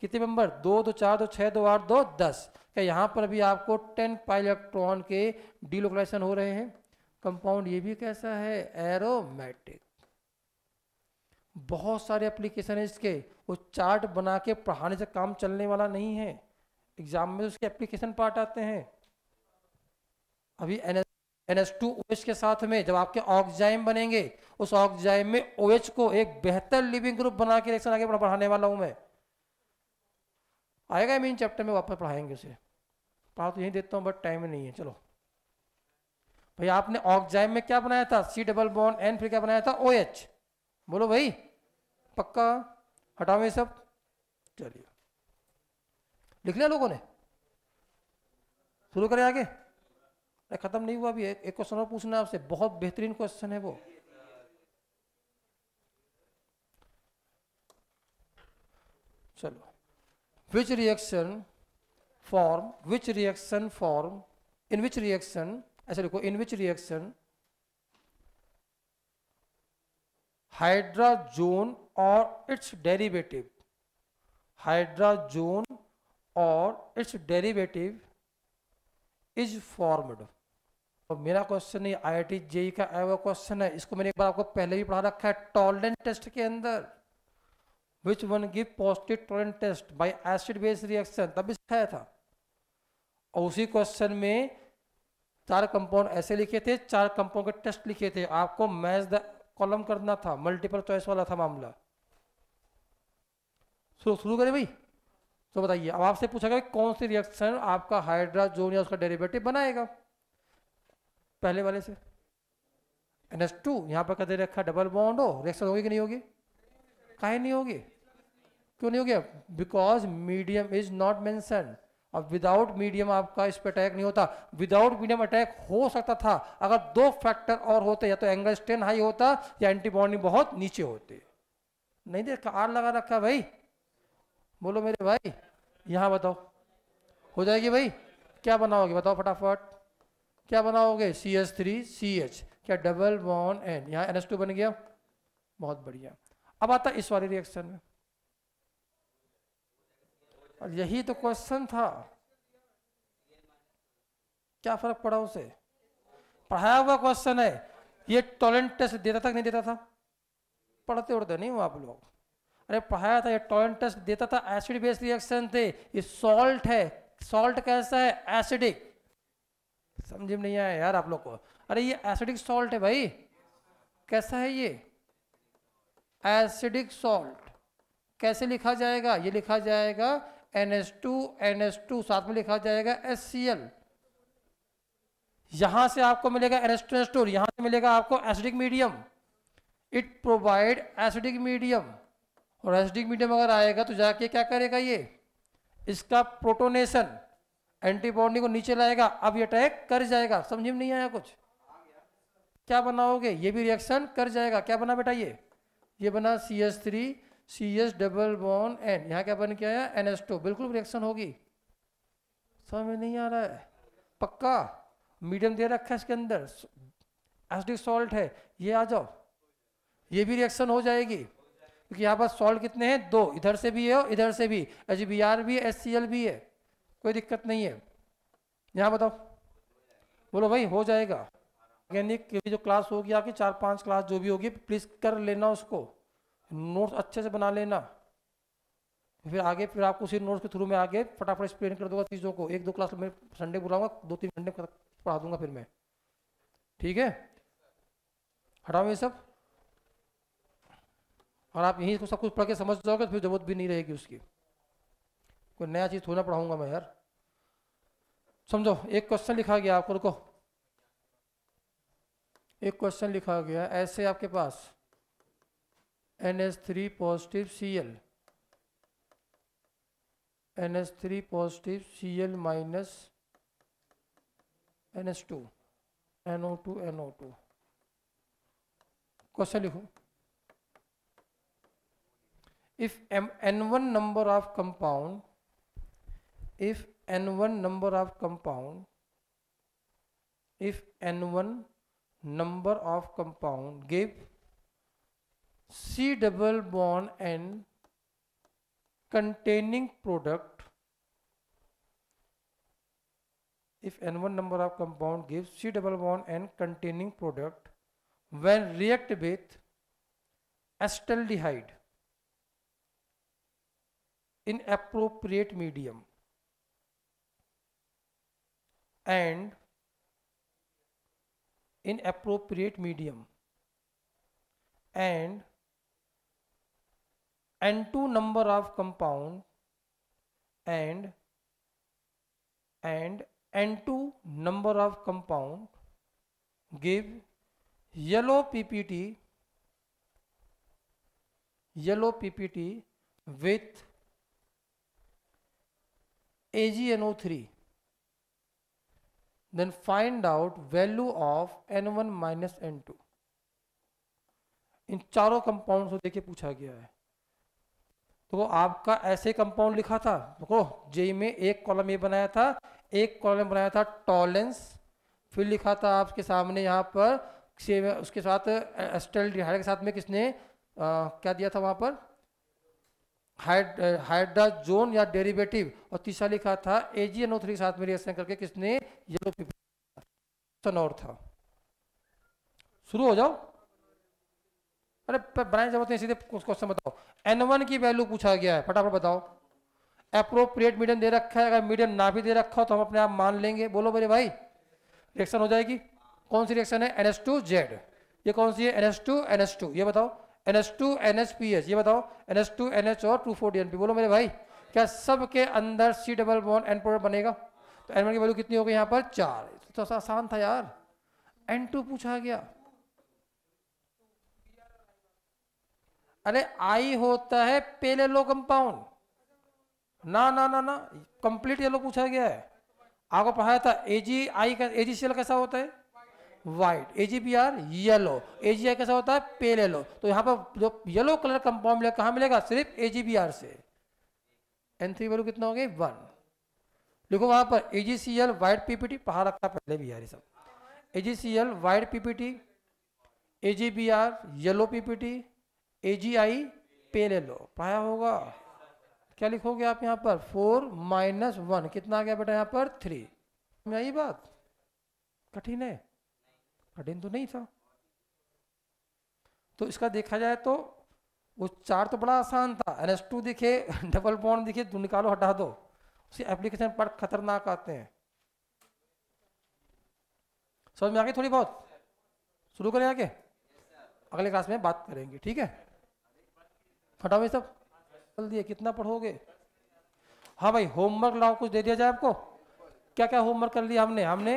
कितने मेंबर दो दो चार दो छः दो आठ दो दस क्या यहाँ पर भी आपको टेन पाइलेक्ट्रॉन के डीलोकलाइजेशन हो रहे हैं कंपाउंड ये भी कैसा है एरोमेटिक बहुत सारे एप्लीकेशन है इसके वो चार्ट बना के पढ़ाने से काम चलने वाला नहीं है एग्जाम में उसके एप्लीकेशन पार्ट आते हैं अभी N S N S two O H के साथ में जब आपके ऑक्जाइम बनेंगे उस ऑक्जाइम में ओ एच को एक बेहतर लिविंग ग्रुप बना के इलेक्शन आगे पढ़ाने वाला हूं मैं आएगा मेन चैप्टर में वापस पढ़ाएंगे उसे पढ़ा तो यही देता हूँ बट टाइम नहीं है चलो भाई आपने ऑक्जाइम में क्या बनाया था सी डबल बॉन्ड एन फिर क्या बनाया था ओ OH. एच बोलो भाई पक्का हटावे सब चलिए लिख लिया लोगों ने शुरू करें आगे अरे खत्म नहीं हुआ अभी एक क्वेश्चन और पूछना आपसे बहुत बेहतरीन क्वेश्चन है वो चलो which reaction form which reaction form in which reaction ऐसे लिखो इन विच रिएक्शन हाइड्राजोन और इट्स डेरिवेटिव हाइड्राजोन और इट्स डेरिवेटिव इज फॉर्मड और मेरा question I I I JEE का आया हुआ क्वेश्चन है इसको मैंने एक बार आपको पहले भी पढ़ा रखा है टॉलेंट टेस्ट के अंदर which one give positive Tollens test by acid base reaction तब सिखाया था और उसी क्वेश्चन में चार कंपाउंड ऐसे लिखे थे चार कंपाउंड के टेस्ट लिखे थे आपको मैच द कॉलम करना था मल्टीपल चॉइस वाला था मामला शुरू करें भाई तो बताइए अब आपसे पूछा गया कौन सी रिएक्शन आपका हाइड्राजोन या उसका डेरिवेटिव बनाएगा पहले वाले से एन एस टू यहाँ पर कदे रखा डबल बॉन्ड हो रिएक्शन होगी कि नहीं होगी कहीं नहीं होगी क्यों नहीं होगी because medium is not mention अब विदाउट मीडियम आपका इस पर अटैक नहीं होता विदाउट मीडियम अटैक हो सकता था अगर दो फैक्टर और होते या तो एंगल स्टेन हाई होता या एंटीबॉडी बहुत नीचे होते नहीं देखा आर लगा रखा भाई बोलो मेरे भाई यहाँ बताओ हो जाएगी भाई क्या बनाओगे बताओ फटाफट क्या बनाओगे C H three C H क्या डबल बॉन एन यहाँ एन एस टू बन गया बहुत बढ़िया अब आता इस वाले रिएक्शन में और यही तो क्वेश्चन था क्या फर्क पड़ा उसे पढ़ाया हुआ क्वेश्चन है ये टॉलेंट टेस्ट देता था नहीं देता था पढ़ते उड़ते नहीं हो आप लोग अरे पढ़ाया था ये टॉलेंट टेस्ट देता था एसिड बेस रिएक्शन थे ये सॉल्ट है सॉल्ट कैसा है एसिडिक समझ में नहीं आया यार आप लोग को अरे ये एसिडिक सॉल्ट है भाई कैसा है ये एसिडिक सॉल्ट कैसे लिखा जाएगा ये लिखा जाएगा टू एस टू साथ में लिखा जाएगा एस सी एल यहां से आपको मिलेगा टू एस टू यहां से मिलेगा आपको acidic medium it provide acidic medium और एसिडिक मीडियम अगर आएगा तो जाके क्या करेगा ये इसका प्रोटोनेशन एंटीबॉडी को नीचे लाएगा अब ये अटैक कर जाएगा समझ में नहीं आया कुछ क्या बनाओगे ये भी रिएक्शन कर जाएगा क्या बना बेटा ये ये बना C S three C S double bond N यहाँ क्या बन के आया एन एस टू बिल्कुल रिएक्शन होगी समझ में नहीं आ रहा है पक्का मीडियम दे रखा है इसके अंदर एसडिक सॉल्ट है ये आ जाओ ये भी रिएक्शन हो जाएगी क्योंकि यहाँ पर सॉल्ट कितने हैं दो इधर से भी है और इधर से भी एच बी आर भी है एस सी एल भी है कोई दिक्कत नहीं है यहाँ बताओ बोलो भाई हो जाएगा ऑर्गेनिक की जो क्लास होगी आपकी चार पांच क्लास जो भी होगी प्लीज़ कर लेना उसको नोट्स अच्छे से बना लेना फिर आगे फिर आपको सिर्फ नोट्स के थ्रू में आगे फटाफट एक्सप्लेन कर दूंगा चीज़ों को एक दो क्लास में संडे बुलाऊंगा दो तीन घंटे पढ़ा दूंगा फिर मैं ठीक है हटाओ ये सब और आप यहीं सब कुछ पढ़ के समझ जाओगे तो फिर जरूरत भी नहीं रहेगी उसकी कोई नया चीज़ थोड़ा पढ़ाऊंगा मैं यार समझो एक क्वेश्चन लिखा गया आपको रुको एक क्वेश्चन लिखा गया ऐसे आपके पास N S three NS3 positive Cl NS3 positive Cl minus NS2 NO2 NO2 question लिखो if N one number of compound if N one number of compound if N one number of compound give C double bond N containing product if N1 number of compound gives C double bond N containing product when react with acetaldehyde in appropriate medium and in appropriate medium and n2 number of compound and and n2 number of compound give yellow ppt yellow ppt with AgNO3 then find out value of N1 minus N2 इन चारों compound को देखिए पूछा गया है तो आपका ऐसे कंपाउंड लिखा था देखो जे में एक कॉलम ये बनाया था एक कॉलम बनाया था टॉलेंस फिर लिखा था आपके सामने यहाँ पर उसके साथ एस्टल के साथ में किसने आ, क्या दिया था वहाँ पर हाइड्राजोन या डेरिवेटिव और तीसरा लिखा था एजीएनओ थ्री के साथ में रिएक्शन करके किसने येलो पिपल था शुरू हो जाओ अरे बनाए जरूरत नहीं सीधे क्वेश्चन बताओ एन वन की वैल्यू पूछा गया है फटाफट बताओ अप्रोप्रिएट मीडियम दे रखा है अगर मीडियम ना भी दे रखा हो तो हम अपने आप मान लेंगे बोलो मेरे भाई रिएक्शन हो जाएगी कौन सी रिएक्शन है एन एस टू जेड ये कौन सी है N S two N S two ये बताओ N S two N H P H ये बताओ N S two N H और two four D N P बोलो मेरे भाई क्या सब के अंदर C double one N product बनेगा तो एन वन की वैल्यू कितनी होगी यहाँ पर चार तो आसान था यार एन टू पूछा गया अरे आई होता है पेलेलो कंपाउंड ना ना ना ना कंप्लीट येलो पूछा गया है आपको पढ़ाया था एजी आई का एजीसीएल कैसा होता है वाइट आर येलो आई कैसा होता है पेल येलो तो यहाँ पर जो येलो कलर कंपाउंड मिलेगा कहाँ मिलेगा सिर्फ एजीबीआर से एन थ्री वैल्यू कितना हो गया वन लिखो वहां पर एजीसीएल वाइट पीपीटी पढ़ा रखा पहले भी यार ये सब AGCL white B R yellow PPT A G I पे ले लो पाया होगा क्या लिखोगे आप यहाँ पर फोर माइनस वन कितना आ गया बेटा यहाँ पर थ्री यही बात कठिन है कठिन तो नहीं था तो इसका देखा जाए तो वो चार तो बड़ा आसान था एन एस टू दिखे डबल बॉन्ड दिखे तो निकालो हटा दो उसे एप्लीकेशन पर खतरनाक आते हैं समझ में आ गई थोड़ी बहुत शुरू करें आगे अगले क्लास में बात करेंगे ठीक है फटा भाई सब जल्दी दिए कितना पढ़ोगे हाँ भाई होमवर्क लाओ कुछ दे दिया जाए आपको क्या क्या होमवर्क कर लिया हमने हमने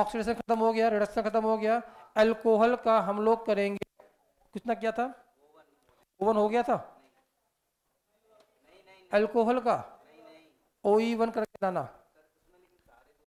ऑक्सीडेशन खत्म हो गया रिडक्शन खत्म हो गया अल्कोहल का हम लोग करेंगे कितना किया था ओवन हो गया था अल्कोहल का ओई वन करके लाना